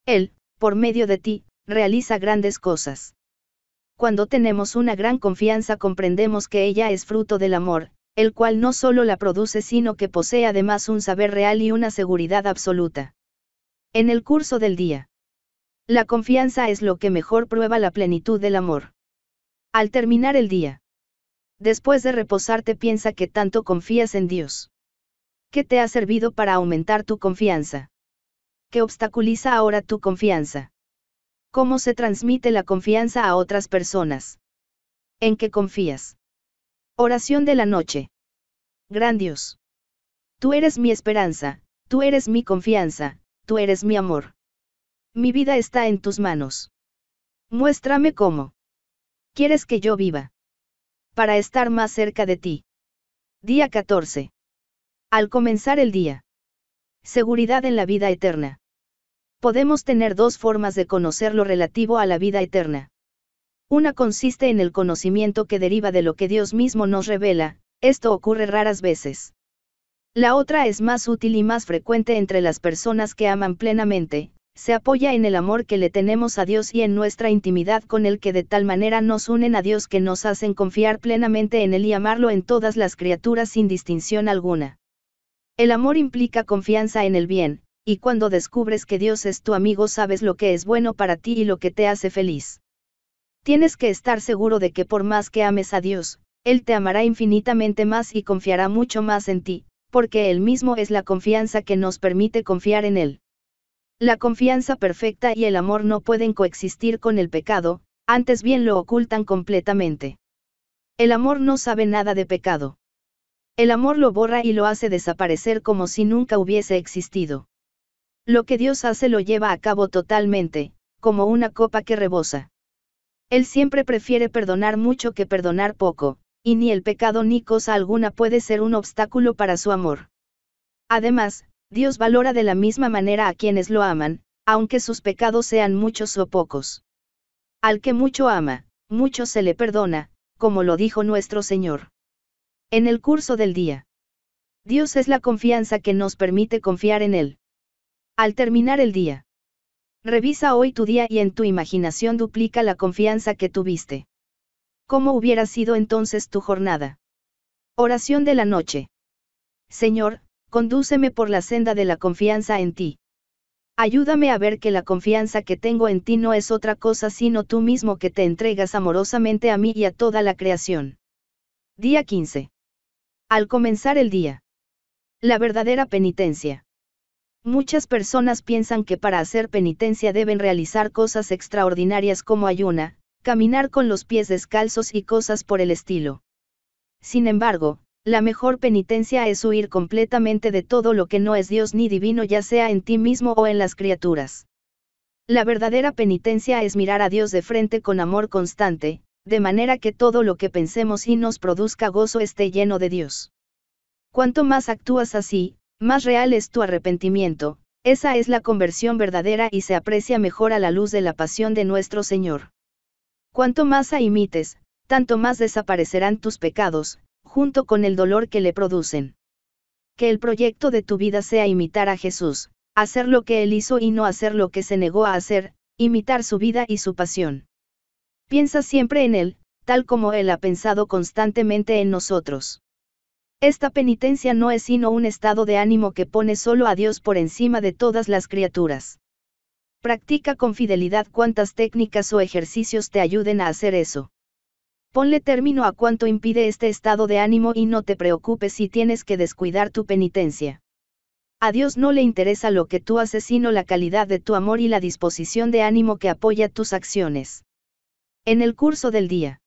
Él, por medio de ti, realiza grandes cosas. Cuando tenemos una gran confianza comprendemos que ella es fruto del amor, el cual no solo la produce sino que posee además un saber real y una seguridad absoluta. En el curso del día. La confianza es lo que mejor prueba la plenitud del amor. Al terminar el día después de reposarte piensa que tanto confías en Dios. ¿Qué te ha servido para aumentar tu confianza? ¿Qué obstaculiza ahora tu confianza? ¿Cómo se transmite la confianza a otras personas? ¿En qué confías? Oración de la noche. Gran Dios. Tú eres mi esperanza, tú eres mi confianza, tú eres mi amor. Mi vida está en tus manos. Muéstrame cómo. ¿Quieres que yo viva? para estar más cerca de ti. Día 14. Al comenzar el día. Seguridad en la vida eterna. Podemos tener dos formas de conocer lo relativo a la vida eterna. Una consiste en el conocimiento que deriva de lo que Dios mismo nos revela, esto ocurre raras veces. La otra es más útil y más frecuente entre las personas que aman plenamente, se apoya en el amor que le tenemos a Dios y en nuestra intimidad con Él que de tal manera nos unen a Dios que nos hacen confiar plenamente en Él y amarlo en todas las criaturas sin distinción alguna. El amor implica confianza en el bien, y cuando descubres que Dios es tu amigo sabes lo que es bueno para ti y lo que te hace feliz. Tienes que estar seguro de que por más que ames a Dios, Él te amará infinitamente más y confiará mucho más en ti, porque Él mismo es la confianza que nos permite confiar en Él. La confianza perfecta y el amor no pueden coexistir con el pecado, antes bien lo ocultan completamente. El amor no sabe nada de pecado. El amor lo borra y lo hace desaparecer como si nunca hubiese existido. Lo que Dios hace lo lleva a cabo totalmente, como una copa que rebosa. Él siempre prefiere perdonar mucho que perdonar poco, y ni el pecado ni cosa alguna puede ser un obstáculo para su amor. Además, Dios valora de la misma manera a quienes lo aman, aunque sus pecados sean muchos o pocos. Al que mucho ama, mucho se le perdona, como lo dijo nuestro Señor. En el curso del día. Dios es la confianza que nos permite confiar en Él. Al terminar el día. Revisa hoy tu día y en tu imaginación duplica la confianza que tuviste. ¿Cómo hubiera sido entonces tu jornada? Oración de la noche. Señor, Condúceme por la senda de la confianza en ti. Ayúdame a ver que la confianza que tengo en ti no es otra cosa sino tú mismo que te entregas amorosamente a mí y a toda la creación. Día 15. Al comenzar el día. La verdadera penitencia. Muchas personas piensan que para hacer penitencia deben realizar cosas extraordinarias como ayuna, caminar con los pies descalzos y cosas por el estilo. Sin embargo, la mejor penitencia es huir completamente de todo lo que no es Dios ni divino ya sea en ti mismo o en las criaturas. La verdadera penitencia es mirar a Dios de frente con amor constante, de manera que todo lo que pensemos y nos produzca gozo esté lleno de Dios. Cuanto más actúas así, más real es tu arrepentimiento, esa es la conversión verdadera y se aprecia mejor a la luz de la pasión de nuestro Señor. Cuanto más imites, tanto más desaparecerán tus pecados, junto con el dolor que le producen. Que el proyecto de tu vida sea imitar a Jesús, hacer lo que él hizo y no hacer lo que se negó a hacer, imitar su vida y su pasión. Piensa siempre en él, tal como él ha pensado constantemente en nosotros. Esta penitencia no es sino un estado de ánimo que pone solo a Dios por encima de todas las criaturas. Practica con fidelidad cuantas técnicas o ejercicios te ayuden a hacer eso. Ponle término a cuanto impide este estado de ánimo y no te preocupes si tienes que descuidar tu penitencia. A Dios no le interesa lo que tú haces sino la calidad de tu amor y la disposición de ánimo que apoya tus acciones. En el curso del día.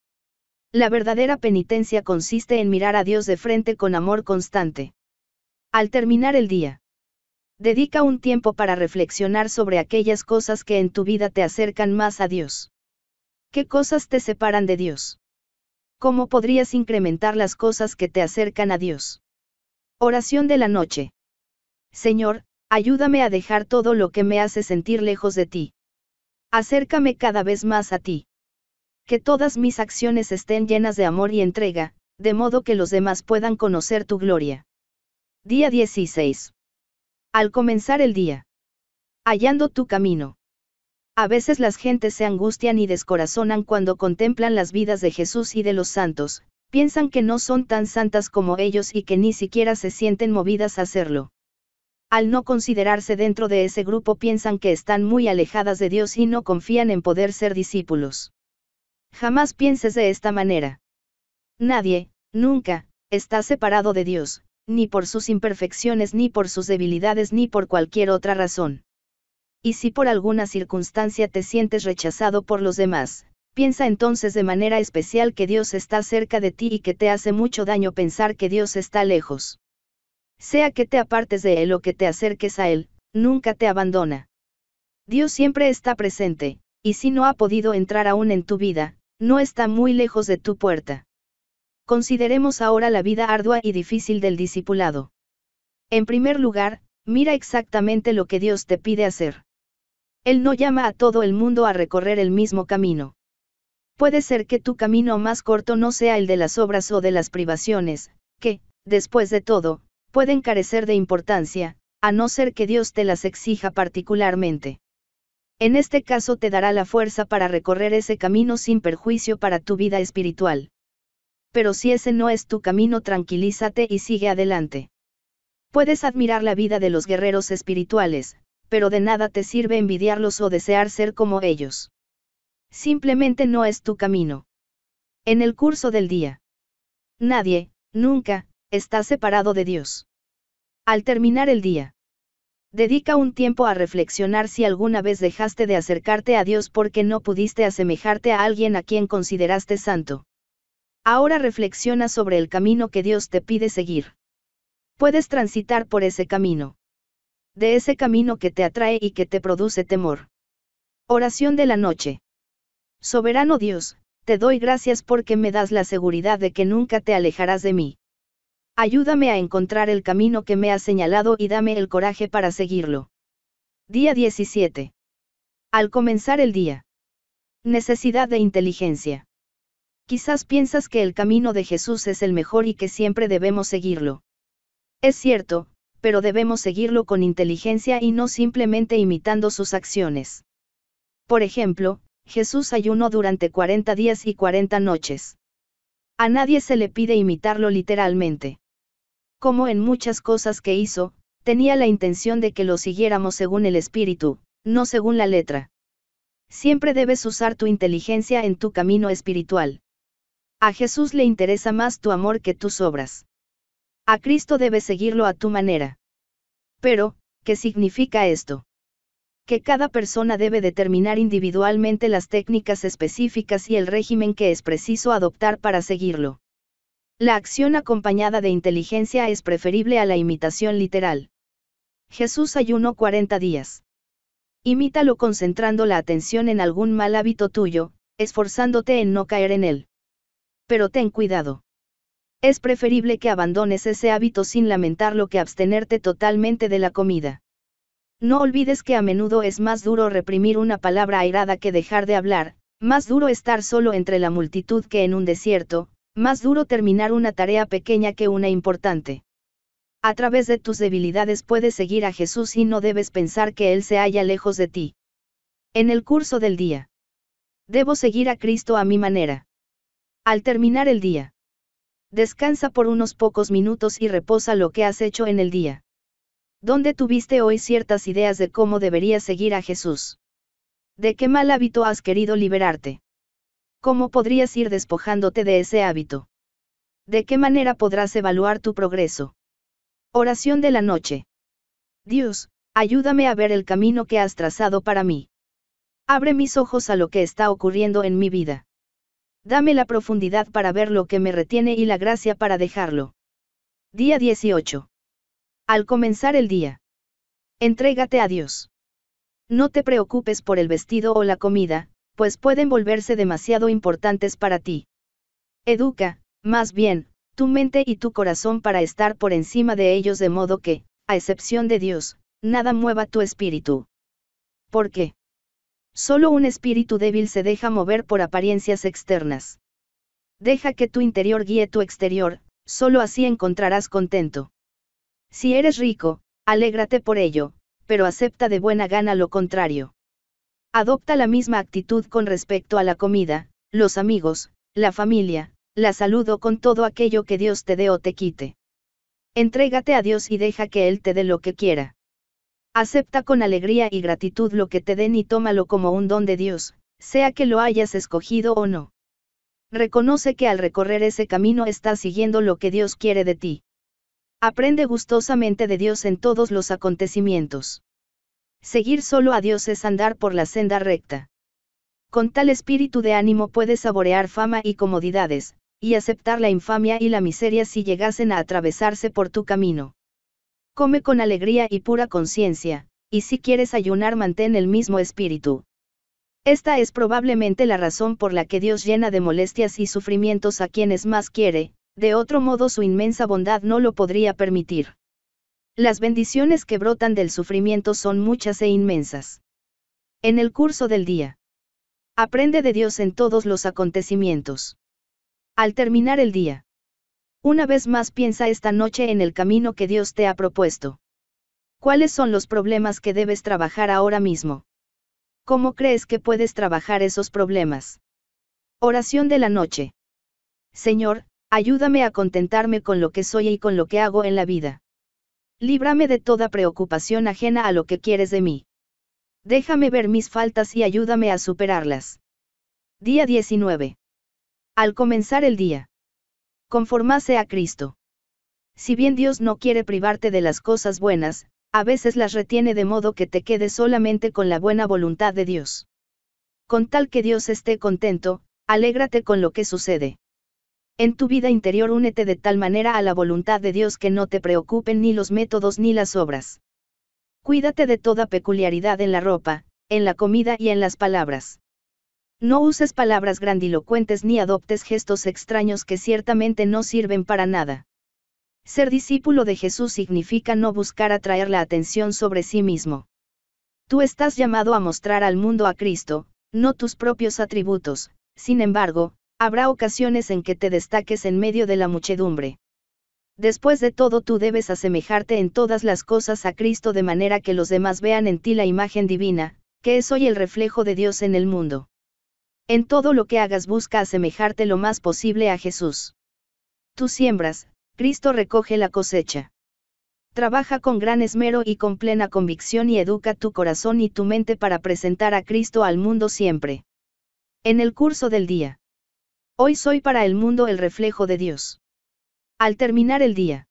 La verdadera penitencia consiste en mirar a Dios de frente con amor constante. Al terminar el día. Dedica un tiempo para reflexionar sobre aquellas cosas que en tu vida te acercan más a Dios. ¿Qué cosas te separan de Dios? ¿Cómo podrías incrementar las cosas que te acercan a Dios? Oración de la noche. Señor, ayúdame a dejar todo lo que me hace sentir lejos de ti. Acércame cada vez más a ti. Que todas mis acciones estén llenas de amor y entrega, de modo que los demás puedan conocer tu gloria. Día 16. Al comenzar el día. Hallando tu camino. A veces las gentes se angustian y descorazonan cuando contemplan las vidas de Jesús y de los santos, piensan que no son tan santas como ellos y que ni siquiera se sienten movidas a hacerlo. Al no considerarse dentro de ese grupo piensan que están muy alejadas de Dios y no confían en poder ser discípulos. Jamás pienses de esta manera. Nadie, nunca, está separado de Dios, ni por sus imperfecciones, ni por sus debilidades, ni por cualquier otra razón y si por alguna circunstancia te sientes rechazado por los demás, piensa entonces de manera especial que Dios está cerca de ti y que te hace mucho daño pensar que Dios está lejos. Sea que te apartes de Él o que te acerques a Él, nunca te abandona. Dios siempre está presente, y si no ha podido entrar aún en tu vida, no está muy lejos de tu puerta. Consideremos ahora la vida ardua y difícil del discipulado. En primer lugar, mira exactamente lo que Dios te pide hacer. Él no llama a todo el mundo a recorrer el mismo camino. Puede ser que tu camino más corto no sea el de las obras o de las privaciones, que, después de todo, pueden carecer de importancia, a no ser que Dios te las exija particularmente. En este caso te dará la fuerza para recorrer ese camino sin perjuicio para tu vida espiritual. Pero si ese no es tu camino, tranquilízate y sigue adelante. Puedes admirar la vida de los guerreros espirituales, pero de nada te sirve envidiarlos o desear ser como ellos. Simplemente no es tu camino. En el curso del día. Nadie, nunca, está separado de Dios. Al terminar el día. Dedica un tiempo a reflexionar si alguna vez dejaste de acercarte a Dios porque no pudiste asemejarte a alguien a quien consideraste santo. Ahora reflexiona sobre el camino que Dios te pide seguir. Puedes transitar por ese camino de ese camino que te atrae y que te produce temor. Oración de la noche. Soberano Dios, te doy gracias porque me das la seguridad de que nunca te alejarás de mí. Ayúdame a encontrar el camino que me has señalado y dame el coraje para seguirlo. Día 17. Al comenzar el día. Necesidad de inteligencia. Quizás piensas que el camino de Jesús es el mejor y que siempre debemos seguirlo. Es cierto, pero debemos seguirlo con inteligencia y no simplemente imitando sus acciones. Por ejemplo, Jesús ayunó durante 40 días y 40 noches. A nadie se le pide imitarlo literalmente. Como en muchas cosas que hizo, tenía la intención de que lo siguiéramos según el espíritu, no según la letra. Siempre debes usar tu inteligencia en tu camino espiritual. A Jesús le interesa más tu amor que tus obras. A Cristo debes seguirlo a tu manera. Pero, ¿qué significa esto? Que cada persona debe determinar individualmente las técnicas específicas y el régimen que es preciso adoptar para seguirlo. La acción acompañada de inteligencia es preferible a la imitación literal. Jesús ayunó 40 días. Imítalo concentrando la atención en algún mal hábito tuyo, esforzándote en no caer en él. Pero ten cuidado. Es preferible que abandones ese hábito sin lamentarlo que abstenerte totalmente de la comida. No olvides que a menudo es más duro reprimir una palabra airada que dejar de hablar, más duro estar solo entre la multitud que en un desierto, más duro terminar una tarea pequeña que una importante. A través de tus debilidades puedes seguir a Jesús y no debes pensar que Él se halla lejos de ti. En el curso del día. Debo seguir a Cristo a mi manera. Al terminar el día. Descansa por unos pocos minutos y reposa lo que has hecho en el día. ¿Dónde tuviste hoy ciertas ideas de cómo deberías seguir a Jesús? ¿De qué mal hábito has querido liberarte? ¿Cómo podrías ir despojándote de ese hábito? ¿De qué manera podrás evaluar tu progreso? Oración de la noche. Dios, ayúdame a ver el camino que has trazado para mí. Abre mis ojos a lo que está ocurriendo en mi vida. Dame la profundidad para ver lo que me retiene y la gracia para dejarlo. Día 18. Al comenzar el día. Entrégate a Dios. No te preocupes por el vestido o la comida, pues pueden volverse demasiado importantes para ti. Educa, más bien, tu mente y tu corazón para estar por encima de ellos de modo que, a excepción de Dios, nada mueva tu espíritu. ¿Por qué? Solo un espíritu débil se deja mover por apariencias externas. Deja que tu interior guíe tu exterior, solo así encontrarás contento. Si eres rico, alégrate por ello, pero acepta de buena gana lo contrario. Adopta la misma actitud con respecto a la comida, los amigos, la familia, la salud o con todo aquello que Dios te dé o te quite. Entrégate a Dios y deja que Él te dé lo que quiera. Acepta con alegría y gratitud lo que te den y tómalo como un don de Dios, sea que lo hayas escogido o no. Reconoce que al recorrer ese camino estás siguiendo lo que Dios quiere de ti. Aprende gustosamente de Dios en todos los acontecimientos. Seguir solo a Dios es andar por la senda recta. Con tal espíritu de ánimo puedes saborear fama y comodidades, y aceptar la infamia y la miseria si llegasen a atravesarse por tu camino. Come con alegría y pura conciencia, y si quieres ayunar mantén el mismo espíritu. Esta es probablemente la razón por la que Dios llena de molestias y sufrimientos a quienes más quiere, de otro modo su inmensa bondad no lo podría permitir. Las bendiciones que brotan del sufrimiento son muchas e inmensas. En el curso del día. Aprende de Dios en todos los acontecimientos. Al terminar el día. Una vez más piensa esta noche en el camino que Dios te ha propuesto. ¿Cuáles son los problemas que debes trabajar ahora mismo? ¿Cómo crees que puedes trabajar esos problemas? Oración de la noche. Señor, ayúdame a contentarme con lo que soy y con lo que hago en la vida. Líbrame de toda preocupación ajena a lo que quieres de mí. Déjame ver mis faltas y ayúdame a superarlas. Día 19. Al comenzar el día. Conformase a Cristo. Si bien Dios no quiere privarte de las cosas buenas, a veces las retiene de modo que te quedes solamente con la buena voluntad de Dios. Con tal que Dios esté contento, alégrate con lo que sucede. En tu vida interior únete de tal manera a la voluntad de Dios que no te preocupen ni los métodos ni las obras. Cuídate de toda peculiaridad en la ropa, en la comida y en las palabras. No uses palabras grandilocuentes ni adoptes gestos extraños que ciertamente no sirven para nada. Ser discípulo de Jesús significa no buscar atraer la atención sobre sí mismo. Tú estás llamado a mostrar al mundo a Cristo, no tus propios atributos, sin embargo, habrá ocasiones en que te destaques en medio de la muchedumbre. Después de todo tú debes asemejarte en todas las cosas a Cristo de manera que los demás vean en ti la imagen divina, que es hoy el reflejo de Dios en el mundo. En todo lo que hagas busca asemejarte lo más posible a Jesús. Tú siembras, Cristo recoge la cosecha. Trabaja con gran esmero y con plena convicción y educa tu corazón y tu mente para presentar a Cristo al mundo siempre. En el curso del día. Hoy soy para el mundo el reflejo de Dios. Al terminar el día.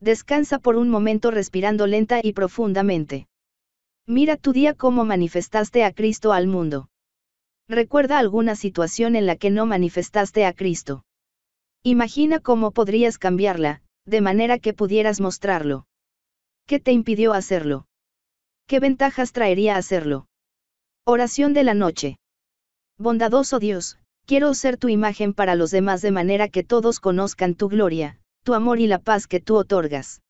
Descansa por un momento respirando lenta y profundamente. Mira tu día cómo manifestaste a Cristo al mundo. Recuerda alguna situación en la que no manifestaste a Cristo. Imagina cómo podrías cambiarla, de manera que pudieras mostrarlo. ¿Qué te impidió hacerlo? ¿Qué ventajas traería hacerlo? Oración de la noche. Bondadoso Dios, quiero ser tu imagen para los demás de manera que todos conozcan tu gloria, tu amor y la paz que tú otorgas.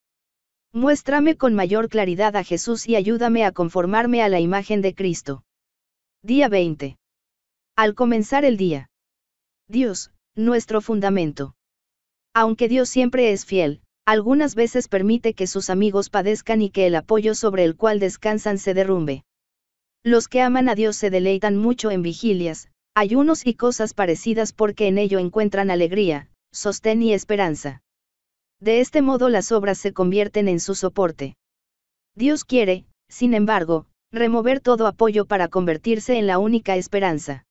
Muéstrame con mayor claridad a Jesús y ayúdame a conformarme a la imagen de Cristo. Día 20. Al comenzar el día. Dios, nuestro fundamento. Aunque Dios siempre es fiel, algunas veces permite que sus amigos padezcan y que el apoyo sobre el cual descansan se derrumbe. Los que aman a Dios se deleitan mucho en vigilias, ayunos y cosas parecidas porque en ello encuentran alegría, sostén y esperanza. De este modo las obras se convierten en su soporte. Dios quiere, sin embargo, remover todo apoyo para convertirse en la única esperanza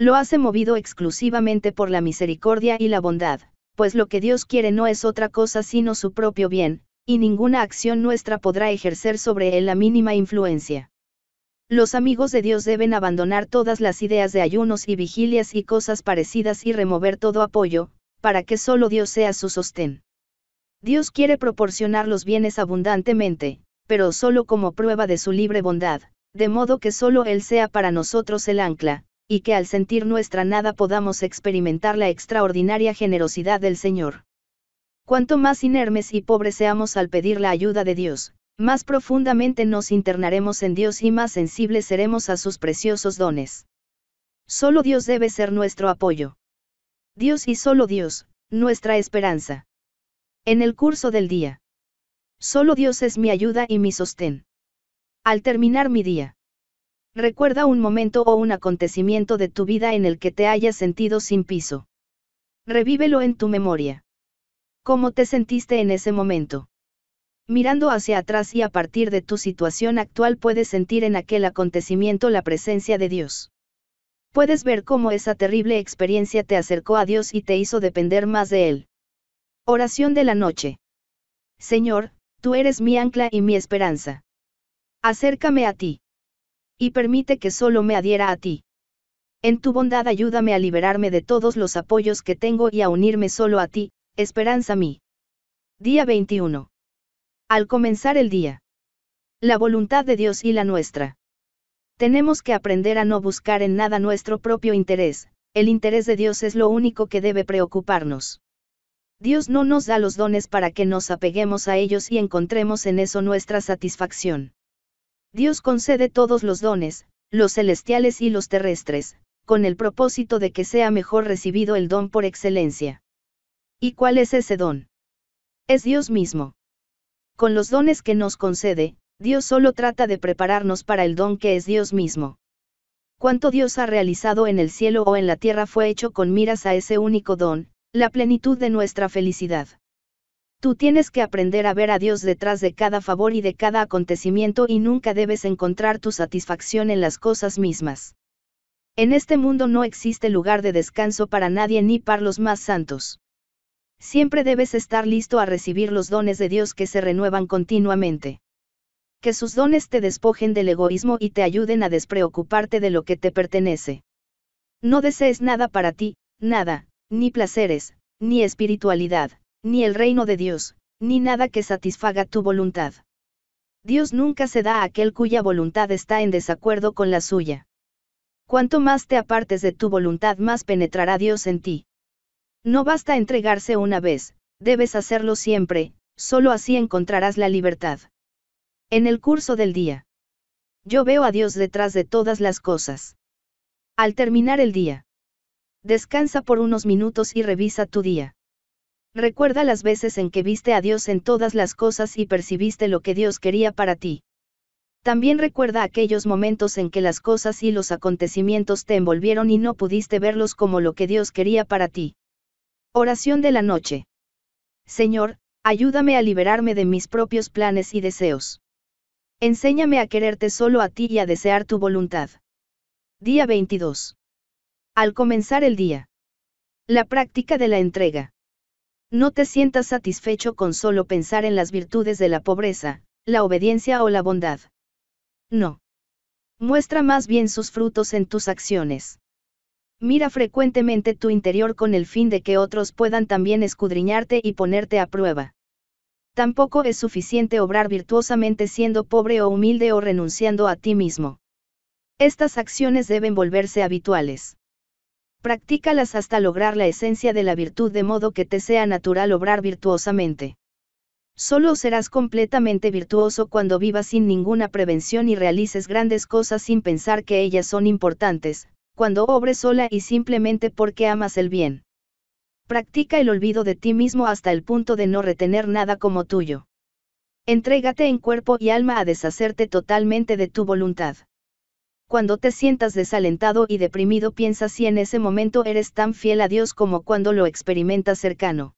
lo hace movido exclusivamente por la misericordia y la bondad, pues lo que Dios quiere no es otra cosa sino su propio bien, y ninguna acción nuestra podrá ejercer sobre él la mínima influencia. Los amigos de Dios deben abandonar todas las ideas de ayunos y vigilias y cosas parecidas y remover todo apoyo, para que solo Dios sea su sostén. Dios quiere proporcionar los bienes abundantemente, pero solo como prueba de su libre bondad, de modo que solo Él sea para nosotros el ancla, y que al sentir nuestra nada podamos experimentar la extraordinaria generosidad del Señor. Cuanto más inermes y pobres seamos al pedir la ayuda de Dios, más profundamente nos internaremos en Dios y más sensibles seremos a sus preciosos dones. Solo Dios debe ser nuestro apoyo. Dios y solo Dios, nuestra esperanza. En el curso del día. Solo Dios es mi ayuda y mi sostén. Al terminar mi día. Recuerda un momento o un acontecimiento de tu vida en el que te hayas sentido sin piso. Revívelo en tu memoria. ¿Cómo te sentiste en ese momento? Mirando hacia atrás y a partir de tu situación actual puedes sentir en aquel acontecimiento la presencia de Dios. Puedes ver cómo esa terrible experiencia te acercó a Dios y te hizo depender más de Él. Oración de la noche. Señor, tú eres mi ancla y mi esperanza. Acércame a ti y permite que solo me adhiera a ti. En tu bondad ayúdame a liberarme de todos los apoyos que tengo y a unirme solo a ti, esperanza mí. Día 21. Al comenzar el día. La voluntad de Dios y la nuestra. Tenemos que aprender a no buscar en nada nuestro propio interés, el interés de Dios es lo único que debe preocuparnos. Dios no nos da los dones para que nos apeguemos a ellos y encontremos en eso nuestra satisfacción. Dios concede todos los dones, los celestiales y los terrestres, con el propósito de que sea mejor recibido el don por excelencia. ¿Y cuál es ese don? Es Dios mismo. Con los dones que nos concede, Dios solo trata de prepararnos para el don que es Dios mismo. Cuanto Dios ha realizado en el cielo o en la tierra fue hecho con miras a ese único don, la plenitud de nuestra felicidad. Tú tienes que aprender a ver a Dios detrás de cada favor y de cada acontecimiento y nunca debes encontrar tu satisfacción en las cosas mismas. En este mundo no existe lugar de descanso para nadie ni para los más santos. Siempre debes estar listo a recibir los dones de Dios que se renuevan continuamente. Que sus dones te despojen del egoísmo y te ayuden a despreocuparte de lo que te pertenece. No desees nada para ti, nada, ni placeres, ni espiritualidad, ni el reino de Dios, ni nada que satisfaga tu voluntad. Dios nunca se da a aquel cuya voluntad está en desacuerdo con la suya. Cuanto más te apartes de tu voluntad, más penetrará Dios en ti. No basta entregarse una vez, debes hacerlo siempre, solo así encontrarás la libertad. En el curso del día. Yo veo a Dios detrás de todas las cosas. Al terminar el día. Descansa por unos minutos y revisa tu día. Recuerda las veces en que viste a Dios en todas las cosas y percibiste lo que Dios quería para ti. También recuerda aquellos momentos en que las cosas y los acontecimientos te envolvieron y no pudiste verlos como lo que Dios quería para ti. Oración de la noche. Señor, ayúdame a liberarme de mis propios planes y deseos. Enséñame a quererte solo a ti y a desear tu voluntad. Día 22. Al comenzar el día. La práctica de la entrega. No te sientas satisfecho con solo pensar en las virtudes de la pobreza, la obediencia o la bondad. No. Muestra más bien sus frutos en tus acciones. Mira frecuentemente tu interior con el fin de que otros puedan también escudriñarte y ponerte a prueba. Tampoco es suficiente obrar virtuosamente siendo pobre o humilde o renunciando a ti mismo. Estas acciones deben volverse habituales. Practícalas hasta lograr la esencia de la virtud de modo que te sea natural obrar virtuosamente. Solo serás completamente virtuoso cuando vivas sin ninguna prevención y realices grandes cosas sin pensar que ellas son importantes, cuando obres sola y simplemente porque amas el bien. Practica el olvido de ti mismo hasta el punto de no retener nada como tuyo. Entrégate en cuerpo y alma a deshacerte totalmente de tu voluntad cuando te sientas desalentado y deprimido piensa si en ese momento eres tan fiel a Dios como cuando lo experimentas cercano.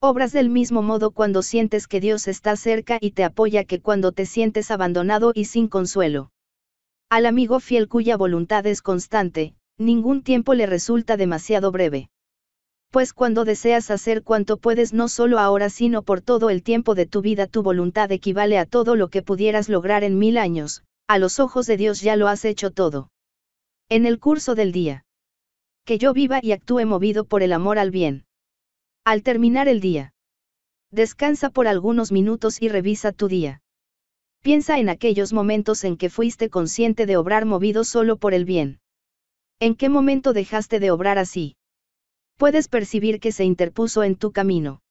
Obras del mismo modo cuando sientes que Dios está cerca y te apoya que cuando te sientes abandonado y sin consuelo. Al amigo fiel cuya voluntad es constante, ningún tiempo le resulta demasiado breve. Pues cuando deseas hacer cuanto puedes no solo ahora sino por todo el tiempo de tu vida tu voluntad equivale a todo lo que pudieras lograr en mil años, a los ojos de Dios ya lo has hecho todo. En el curso del día. Que yo viva y actúe movido por el amor al bien. Al terminar el día. Descansa por algunos minutos y revisa tu día. Piensa en aquellos momentos en que fuiste consciente de obrar movido solo por el bien. ¿En qué momento dejaste de obrar así? Puedes percibir que se interpuso en tu camino.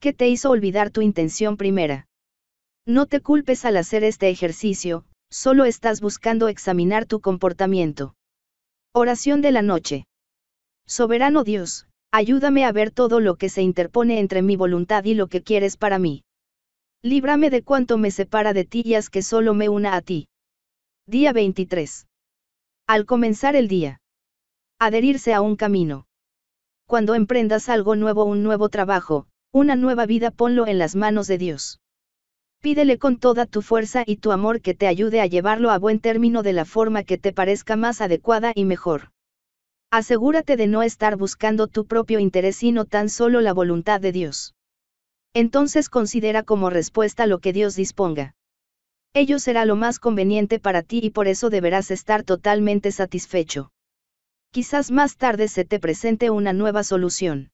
¿Qué te hizo olvidar tu intención primera? No te culpes al hacer este ejercicio, solo estás buscando examinar tu comportamiento. Oración de la noche. Soberano Dios, ayúdame a ver todo lo que se interpone entre mi voluntad y lo que quieres para mí. Líbrame de cuanto me separa de ti y haz que solo me una a ti. Día 23. Al comenzar el día. Adherirse a un camino. Cuando emprendas algo nuevo, un nuevo trabajo, una nueva vida, ponlo en las manos de Dios. Pídele con toda tu fuerza y tu amor que te ayude a llevarlo a buen término de la forma que te parezca más adecuada y mejor. Asegúrate de no estar buscando tu propio interés sino tan solo la voluntad de Dios. Entonces considera como respuesta lo que Dios disponga. Ello será lo más conveniente para ti y por eso deberás estar totalmente satisfecho. Quizás más tarde se te presente una nueva solución.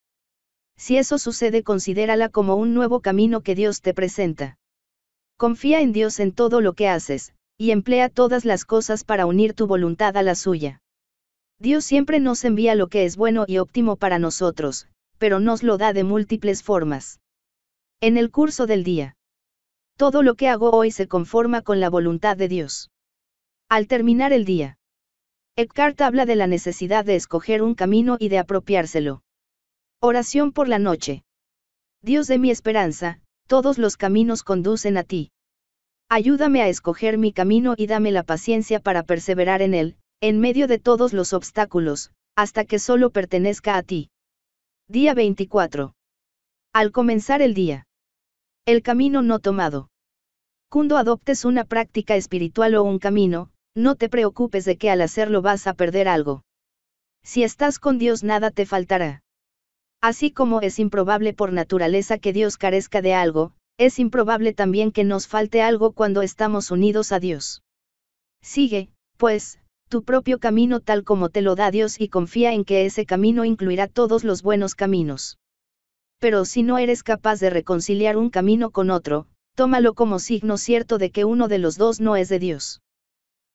Si eso sucede, considérala como un nuevo camino que Dios te presenta. Confía en Dios en todo lo que haces, y emplea todas las cosas para unir tu voluntad a la suya. Dios siempre nos envía lo que es bueno y óptimo para nosotros, pero nos lo da de múltiples formas. En el curso del día. Todo lo que hago hoy se conforma con la voluntad de Dios. Al terminar el día. Eckhart habla de la necesidad de escoger un camino y de apropiárselo. Oración por la noche. Dios de mi esperanza, todos los caminos conducen a ti. Ayúdame a escoger mi camino y dame la paciencia para perseverar en él, en medio de todos los obstáculos, hasta que solo pertenezca a ti. Día 24. Al comenzar el día. El camino no tomado. Cuando adoptes una práctica espiritual o un camino, no te preocupes de que al hacerlo vas a perder algo. Si estás con Dios nada te faltará. Así como es improbable por naturaleza que Dios carezca de algo, es improbable también que nos falte algo cuando estamos unidos a Dios. Sigue, pues, tu propio camino tal como te lo da Dios y confía en que ese camino incluirá todos los buenos caminos. Pero si no eres capaz de reconciliar un camino con otro, tómalo como signo cierto de que uno de los dos no es de Dios.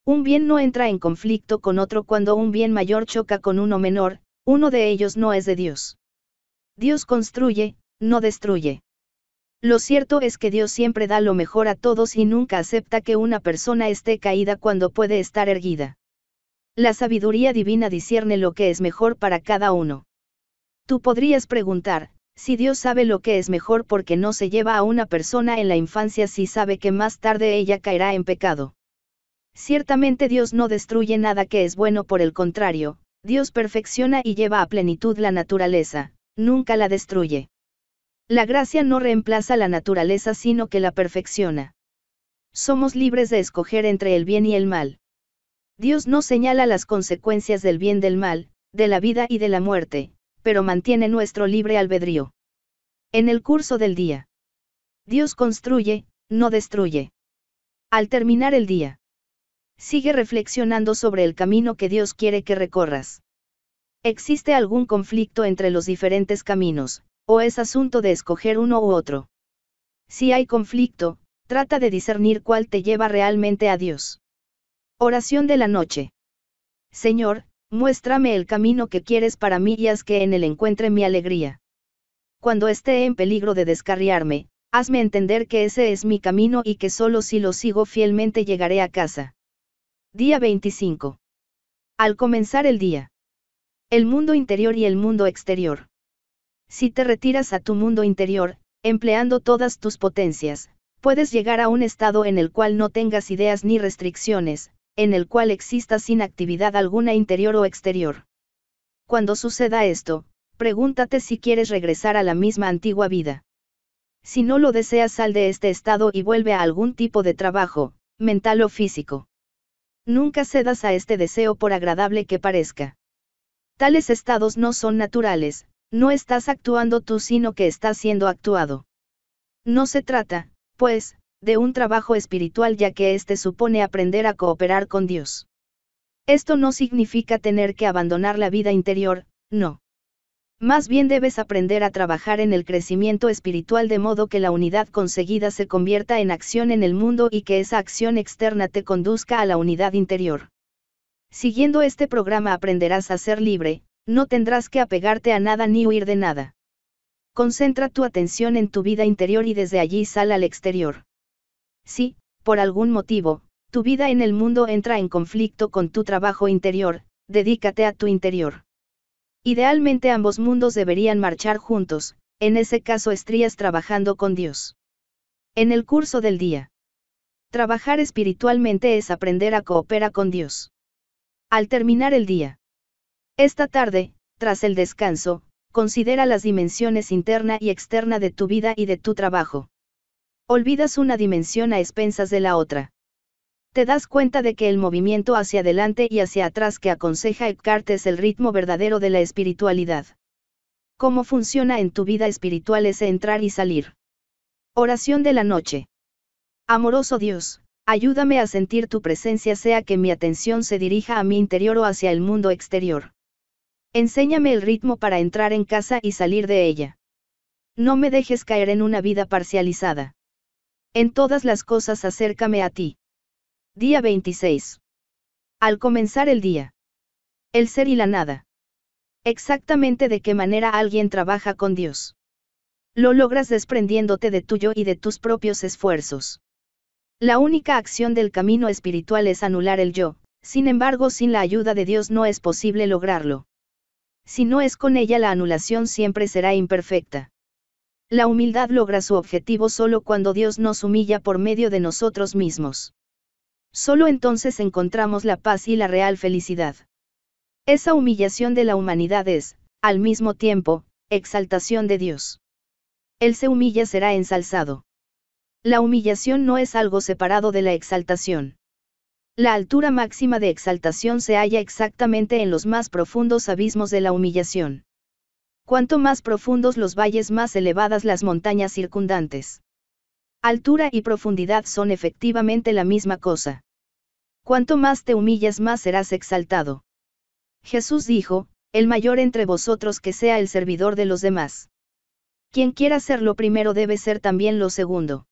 Un bien no entra en conflicto con otro cuando un bien mayor choca con uno menor, uno de ellos no es de Dios. Dios construye, no destruye. Lo cierto es que Dios siempre da lo mejor a todos y nunca acepta que una persona esté caída cuando puede estar erguida. La sabiduría divina discierne lo que es mejor para cada uno. Tú podrías preguntar, si Dios sabe lo que es mejor porque no se lleva a una persona en la infancia si sabe que más tarde ella caerá en pecado. Ciertamente Dios no destruye nada que es bueno, por el contrario, Dios perfecciona y lleva a plenitud la naturaleza, nunca la destruye. La gracia no reemplaza la naturaleza sino que la perfecciona. Somos libres de escoger entre el bien y el mal. Dios no señala las consecuencias del bien del mal, de la vida y de la muerte, pero mantiene nuestro libre albedrío. En el curso del día. Dios construye, no destruye. Al terminar el día. Sigue reflexionando sobre el camino que Dios quiere que recorras. ¿Existe algún conflicto entre los diferentes caminos, o es asunto de escoger uno u otro. Si hay conflicto, trata de discernir cuál te lleva realmente a Dios. Oración de la noche. Señor, muéstrame el camino que quieres para mí y haz que en él encuentre mi alegría. Cuando esté en peligro de descarriarme, hazme entender que ese es mi camino y que solo si lo sigo fielmente llegaré a casa. Día 25. Al comenzar el día. El mundo interior y el mundo exterior. Si te retiras a tu mundo interior, empleando todas tus potencias, puedes llegar a un estado en el cual no tengas ideas ni restricciones, en el cual exista sin actividad alguna interior o exterior. Cuando suceda esto, pregúntate si quieres regresar a la misma antigua vida. Si no lo deseas, sal de este estado y vuelve a algún tipo de trabajo, mental o físico. Nunca cedas a este deseo por agradable que parezca. Tales estados no son naturales, no estás actuando tú sino que estás siendo actuado. No se trata, pues, de un trabajo espiritual ya que éste supone aprender a cooperar con Dios. Esto no significa tener que abandonar la vida interior, no. Más bien debes aprender a trabajar en el crecimiento espiritual de modo que la unidad conseguida se convierta en acción en el mundo y que esa acción externa te conduzca a la unidad interior. Siguiendo este programa aprenderás a ser libre, no tendrás que apegarte a nada ni huir de nada. Concentra tu atención en tu vida interior y desde allí sal al exterior. Si, por algún motivo, tu vida en el mundo entra en conflicto con tu trabajo interior, dedícate a tu interior. Idealmente ambos mundos deberían marchar juntos, en ese caso estrías trabajando con Dios. En el curso del día. Trabajar espiritualmente es aprender a cooperar con Dios. Al terminar el día esta tarde, tras el descanso, considera las dimensiones interna y externa de tu vida y de tu trabajo. Olvidas una dimensión a expensas de la otra. Te das cuenta de que el movimiento hacia adelante y hacia atrás que aconseja Eckhart es el ritmo verdadero de la espiritualidad. Cómo funciona en tu vida espiritual ese entrar y salir. Oración de la noche. Amoroso Dios, ayúdame a sentir tu presencia sea que mi atención se dirija a mi interior o hacia el mundo exterior. Enséñame el ritmo para entrar en casa y salir de ella. No me dejes caer en una vida parcializada. En todas las cosas acércame a ti. Día 26. Al comenzar el día. El ser y la nada. Exactamente de qué manera alguien trabaja con Dios. Lo logras desprendiéndote de tuyo y de tus propios esfuerzos. La única acción del camino espiritual es anular el yo, sin embargo sin la ayuda de Dios no es posible lograrlo. Si no es con ella la anulación siempre será imperfecta. La humildad logra su objetivo solo cuando Dios nos humilla por medio de nosotros mismos. Solo entonces encontramos la paz y la real felicidad. Esa humillación de la humanidad es, al mismo tiempo, exaltación de Dios. Él se humilla será ensalzado. La humillación no es algo separado de la exaltación. La altura máxima de exaltación se halla exactamente en los más profundos abismos de la humillación. Cuanto más profundos los valles, más elevadas las montañas circundantes. Altura y profundidad son efectivamente la misma cosa. Cuanto más te humillas, más serás exaltado. Jesús dijo, el mayor entre vosotros que sea el servidor de los demás. Quien quiera ser lo primero debe ser también lo segundo.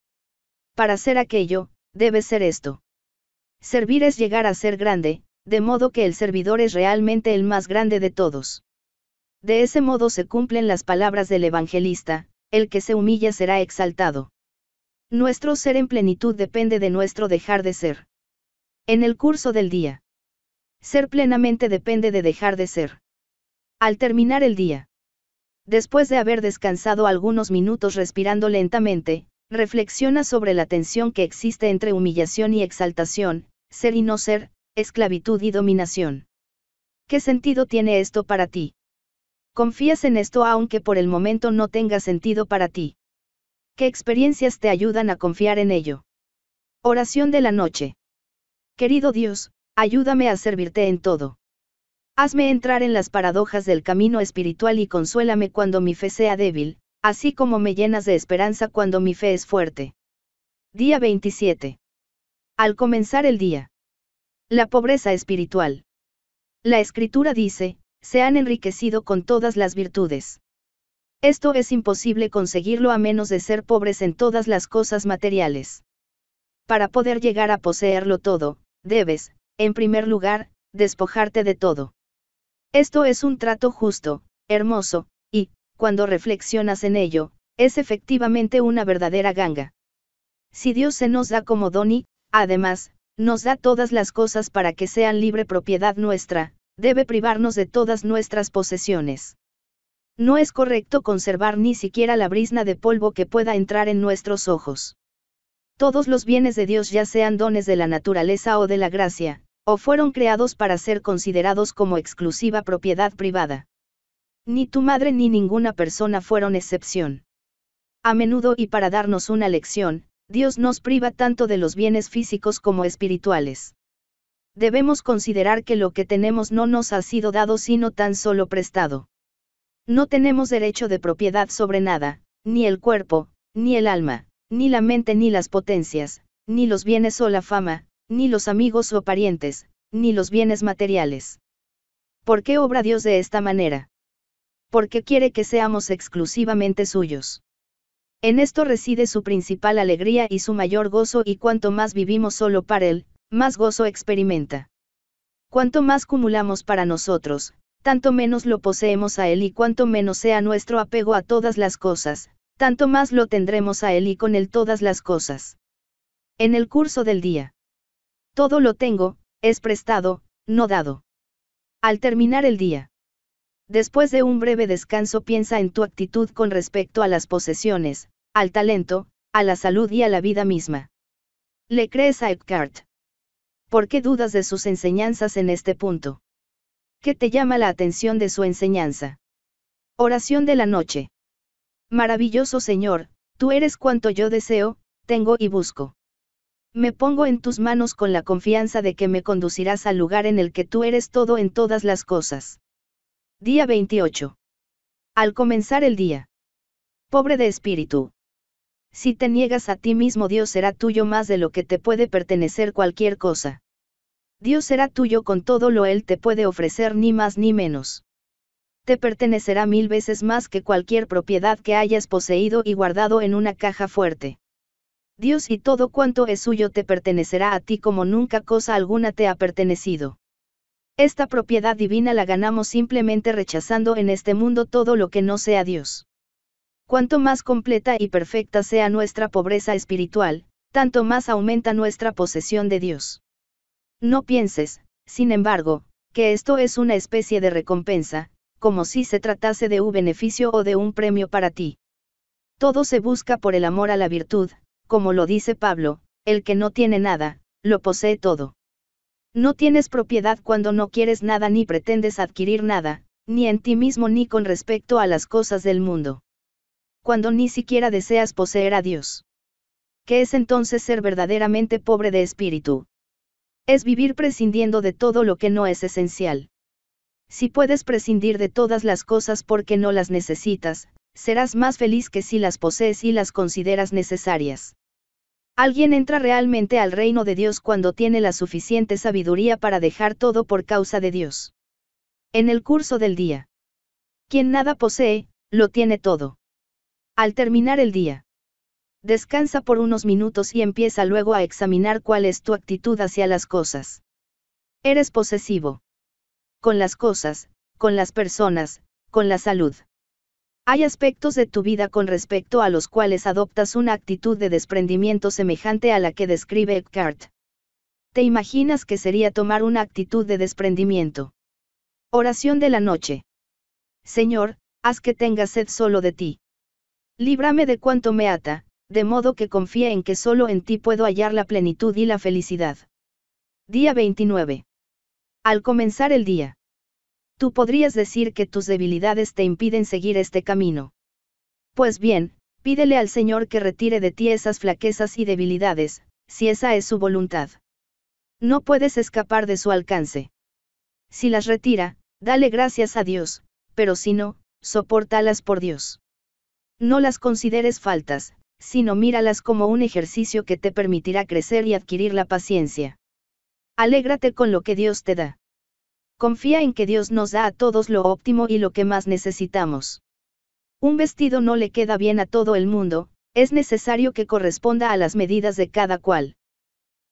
Para ser aquello, debe ser esto. Servir es llegar a ser grande, de modo que el servidor es realmente el más grande de todos. De ese modo se cumplen las palabras del evangelista, el que se humilla será exaltado. Nuestro ser en plenitud depende de nuestro dejar de ser. En el curso del día. Ser plenamente depende de dejar de ser. Al terminar el día. Después de haber descansado algunos minutos respirando lentamente, reflexiona sobre la tensión que existe entre humillación y exaltación, ser y no ser, esclavitud y dominación. ¿Qué sentido tiene esto para ti? Confías en esto aunque por el momento no tenga sentido para ti. ¿Qué experiencias te ayudan a confiar en ello? Oración de la noche. Querido Dios, ayúdame a servirte en todo. Hazme entrar en las paradojas del camino espiritual y consuélame cuando mi fe sea débil, así como me llenas de esperanza cuando mi fe es fuerte. Día 27. Al comenzar el día. La pobreza espiritual. La escritura dice, se han enriquecido con todas las virtudes. Esto es imposible conseguirlo a menos de ser pobres en todas las cosas materiales. Para poder llegar a poseerlo todo, debes, en primer lugar, despojarte de todo. Esto es un trato justo, hermoso, y, cuando reflexionas en ello, es efectivamente una verdadera ganga. Si Dios se nos da como Doni, Además, nos da todas las cosas para que sean libre propiedad nuestra, debe privarnos de todas nuestras posesiones. No es correcto conservar ni siquiera la brisna de polvo que pueda entrar en nuestros ojos. Todos los bienes de Dios ya sean dones de la naturaleza o de la gracia, o fueron creados para ser considerados como exclusiva propiedad privada. Ni tu madre ni ninguna persona fueron excepción. A menudo y para darnos una lección, Dios nos priva tanto de los bienes físicos como espirituales. Debemos considerar que lo que tenemos no nos ha sido dado sino tan solo prestado. No tenemos derecho de propiedad sobre nada, ni el cuerpo, ni el alma, ni la mente ni las potencias, ni los bienes o la fama, ni los amigos o parientes, ni los bienes materiales. ¿Por qué obra Dios de esta manera? Porque quiere que seamos exclusivamente suyos. En esto reside su principal alegría y su mayor gozo y cuanto más vivimos solo para Él, más gozo experimenta. Cuanto más cumulamos para nosotros, tanto menos lo poseemos a Él y cuanto menos sea nuestro apego a todas las cosas, tanto más lo tendremos a Él y con Él todas las cosas. En el curso del día. Todo lo tengo, es prestado, no dado. Al terminar el día. Después de un breve descanso piensa en tu actitud con respecto a las posesiones, al talento, a la salud y a la vida misma. ¿Le crees a Eckhart? ¿Por qué dudas de sus enseñanzas en este punto? ¿Qué te llama la atención de su enseñanza? Oración de la noche. Maravilloso Señor, tú eres cuanto yo deseo, tengo y busco. Me pongo en tus manos con la confianza de que me conducirás al lugar en el que tú eres todo en todas las cosas. Día 28. Al comenzar el día. Pobre de espíritu, si te niegas a ti mismo, Dios será tuyo más de lo que te puede pertenecer cualquier cosa. Dios será tuyo con todo lo Él te puede ofrecer ni más ni menos. Te pertenecerá mil veces más que cualquier propiedad que hayas poseído y guardado en una caja fuerte. Dios y todo cuanto es suyo te pertenecerá a ti como nunca cosa alguna te ha pertenecido. Esta propiedad divina la ganamos simplemente rechazando en este mundo todo lo que no sea Dios. Cuanto más completa y perfecta sea nuestra pobreza espiritual, tanto más aumenta nuestra posesión de Dios. No pienses, sin embargo, que esto es una especie de recompensa, como si se tratase de un beneficio o de un premio para ti. Todo se busca por el amor a la virtud, como lo dice Pablo, el que no tiene nada, lo posee todo. No tienes propiedad cuando no quieres nada ni pretendes adquirir nada, ni en ti mismo ni con respecto a las cosas del mundo cuando ni siquiera deseas poseer a Dios. ¿Qué es entonces ser verdaderamente pobre de espíritu? Es vivir prescindiendo de todo lo que no es esencial. Si puedes prescindir de todas las cosas porque no las necesitas, serás más feliz que si las posees y las consideras necesarias. Alguien entra realmente al reino de Dios cuando tiene la suficiente sabiduría para dejar todo por causa de Dios. En el curso del día. Quien nada posee, lo tiene todo. Al terminar el día, descansa por unos minutos y empieza luego a examinar cuál es tu actitud hacia las cosas. Eres posesivo. Con las cosas, con las personas, con la salud. Hay aspectos de tu vida con respecto a los cuales adoptas una actitud de desprendimiento semejante a la que describe Eckhart. ¿Te imaginas que sería tomar una actitud de desprendimiento? Oración de la noche. Señor, haz que tenga sed solo de ti. Líbrame de cuanto me ata, de modo que confíe en que solo en ti puedo hallar la plenitud y la felicidad. Día 29. Al comenzar el día. Tú podrías decir que tus debilidades te impiden seguir este camino. Pues bien, pídele al Señor que retire de ti esas flaquezas y debilidades, si esa es su voluntad. No puedes escapar de su alcance. Si las retira, dale gracias a Dios, pero si no, soportalas por Dios. No las consideres faltas, sino míralas como un ejercicio que te permitirá crecer y adquirir la paciencia. Alégrate con lo que Dios te da. Confía en que Dios nos da a todos lo óptimo y lo que más necesitamos. Un vestido no le queda bien a todo el mundo, es necesario que corresponda a las medidas de cada cual.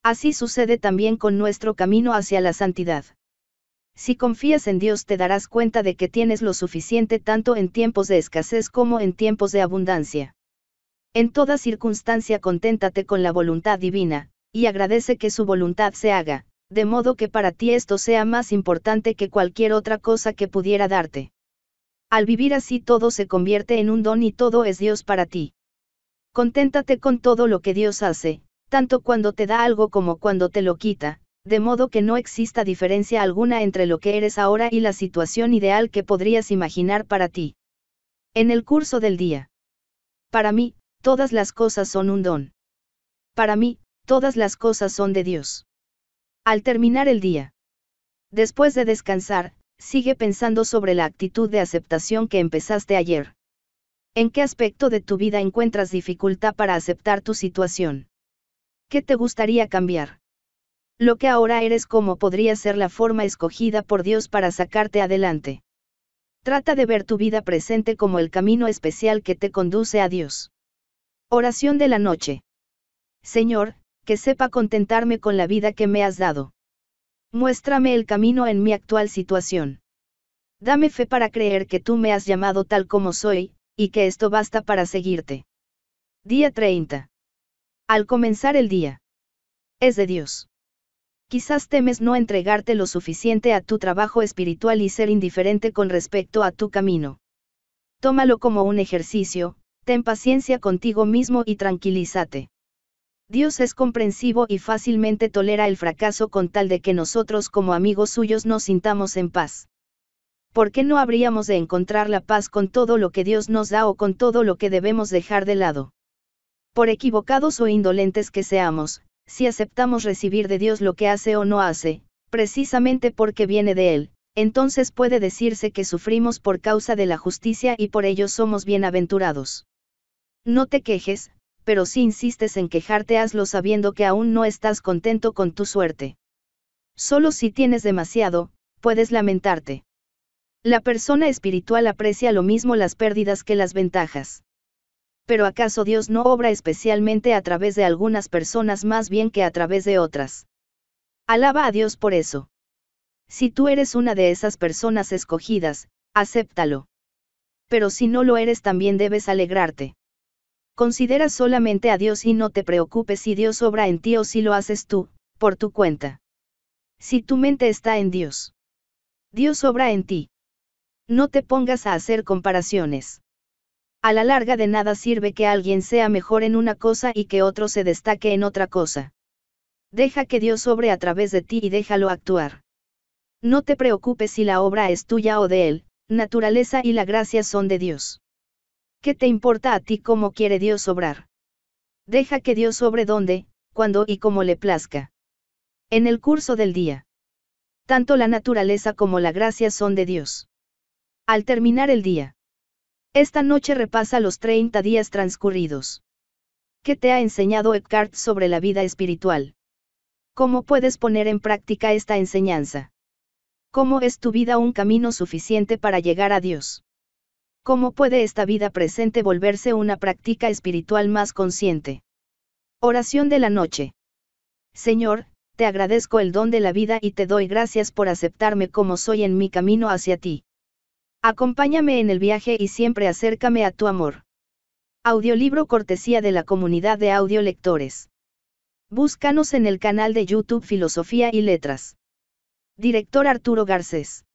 Así sucede también con nuestro camino hacia la santidad. Si confías en Dios te darás cuenta de que tienes lo suficiente tanto en tiempos de escasez como en tiempos de abundancia. En toda circunstancia conténtate con la voluntad divina, y agradece que su voluntad se haga, de modo que para ti esto sea más importante que cualquier otra cosa que pudiera darte. Al vivir así todo se convierte en un don y todo es Dios para ti. Conténtate con todo lo que Dios hace, tanto cuando te da algo como cuando te lo quita, de modo que no exista diferencia alguna entre lo que eres ahora y la situación ideal que podrías imaginar para ti. En el curso del día. Para mí, todas las cosas son un don. Para mí, todas las cosas son de Dios. Al terminar el día. Después de descansar, sigue pensando sobre la actitud de aceptación que empezaste ayer. ¿En qué aspecto de tu vida encuentras dificultad para aceptar tu situación? ¿Qué te gustaría cambiar? lo que ahora eres como podría ser la forma escogida por Dios para sacarte adelante. Trata de ver tu vida presente como el camino especial que te conduce a Dios. Oración de la noche. Señor, que sepa contentarme con la vida que me has dado. Muéstrame el camino en mi actual situación. Dame fe para creer que tú me has llamado tal como soy, y que esto basta para seguirte. Día 30. Al comenzar el día. Es de Dios. Quizás temes no entregarte lo suficiente a tu trabajo espiritual y ser indiferente con respecto a tu camino. Tómalo como un ejercicio, ten paciencia contigo mismo y tranquilízate. Dios es comprensivo y fácilmente tolera el fracaso con tal de que nosotros como amigos suyos nos sintamos en paz. ¿Por qué no habríamos de encontrar la paz con todo lo que Dios nos da o con todo lo que debemos dejar de lado? Por equivocados o indolentes que seamos, si aceptamos recibir de Dios lo que hace o no hace, precisamente porque viene de Él, entonces puede decirse que sufrimos por causa de la justicia y por ello somos bienaventurados. No te quejes, pero si insistes en quejarte hazlo sabiendo que aún no estás contento con tu suerte. Solo si tienes demasiado, puedes lamentarte. La persona espiritual aprecia lo mismo las pérdidas que las ventajas pero ¿acaso Dios no obra especialmente a través de algunas personas más bien que a través de otras? Alaba a Dios por eso. Si tú eres una de esas personas escogidas, acéptalo. Pero si no lo eres también debes alegrarte. Considera solamente a Dios y no te preocupes si Dios obra en ti o si lo haces tú, por tu cuenta. Si tu mente está en Dios. Dios obra en ti. No te pongas a hacer comparaciones. A la larga de nada sirve que alguien sea mejor en una cosa y que otro se destaque en otra cosa. Deja que Dios obre a través de ti y déjalo actuar. No te preocupes si la obra es tuya o de Él, naturaleza y la gracia son de Dios. ¿Qué te importa a ti cómo quiere Dios obrar? Deja que Dios obre donde, cuando y como le plazca. En el curso del día. Tanto la naturaleza como la gracia son de Dios. Al terminar el día. Esta noche repasa los 30 días transcurridos. ¿Qué te ha enseñado Eckhart sobre la vida espiritual? ¿Cómo puedes poner en práctica esta enseñanza? ¿Cómo es tu vida un camino suficiente para llegar a Dios? ¿Cómo puede esta vida presente volverse una práctica espiritual más consciente? Oración de la noche. Señor, te agradezco el don de la vida y te doy gracias por aceptarme como soy en mi camino hacia ti. Acompáñame en el viaje y siempre acércame a tu amor. Audiolibro cortesía de la comunidad de audiolectores. Búscanos en el canal de YouTube Filosofía y Letras. Director Arturo Garcés.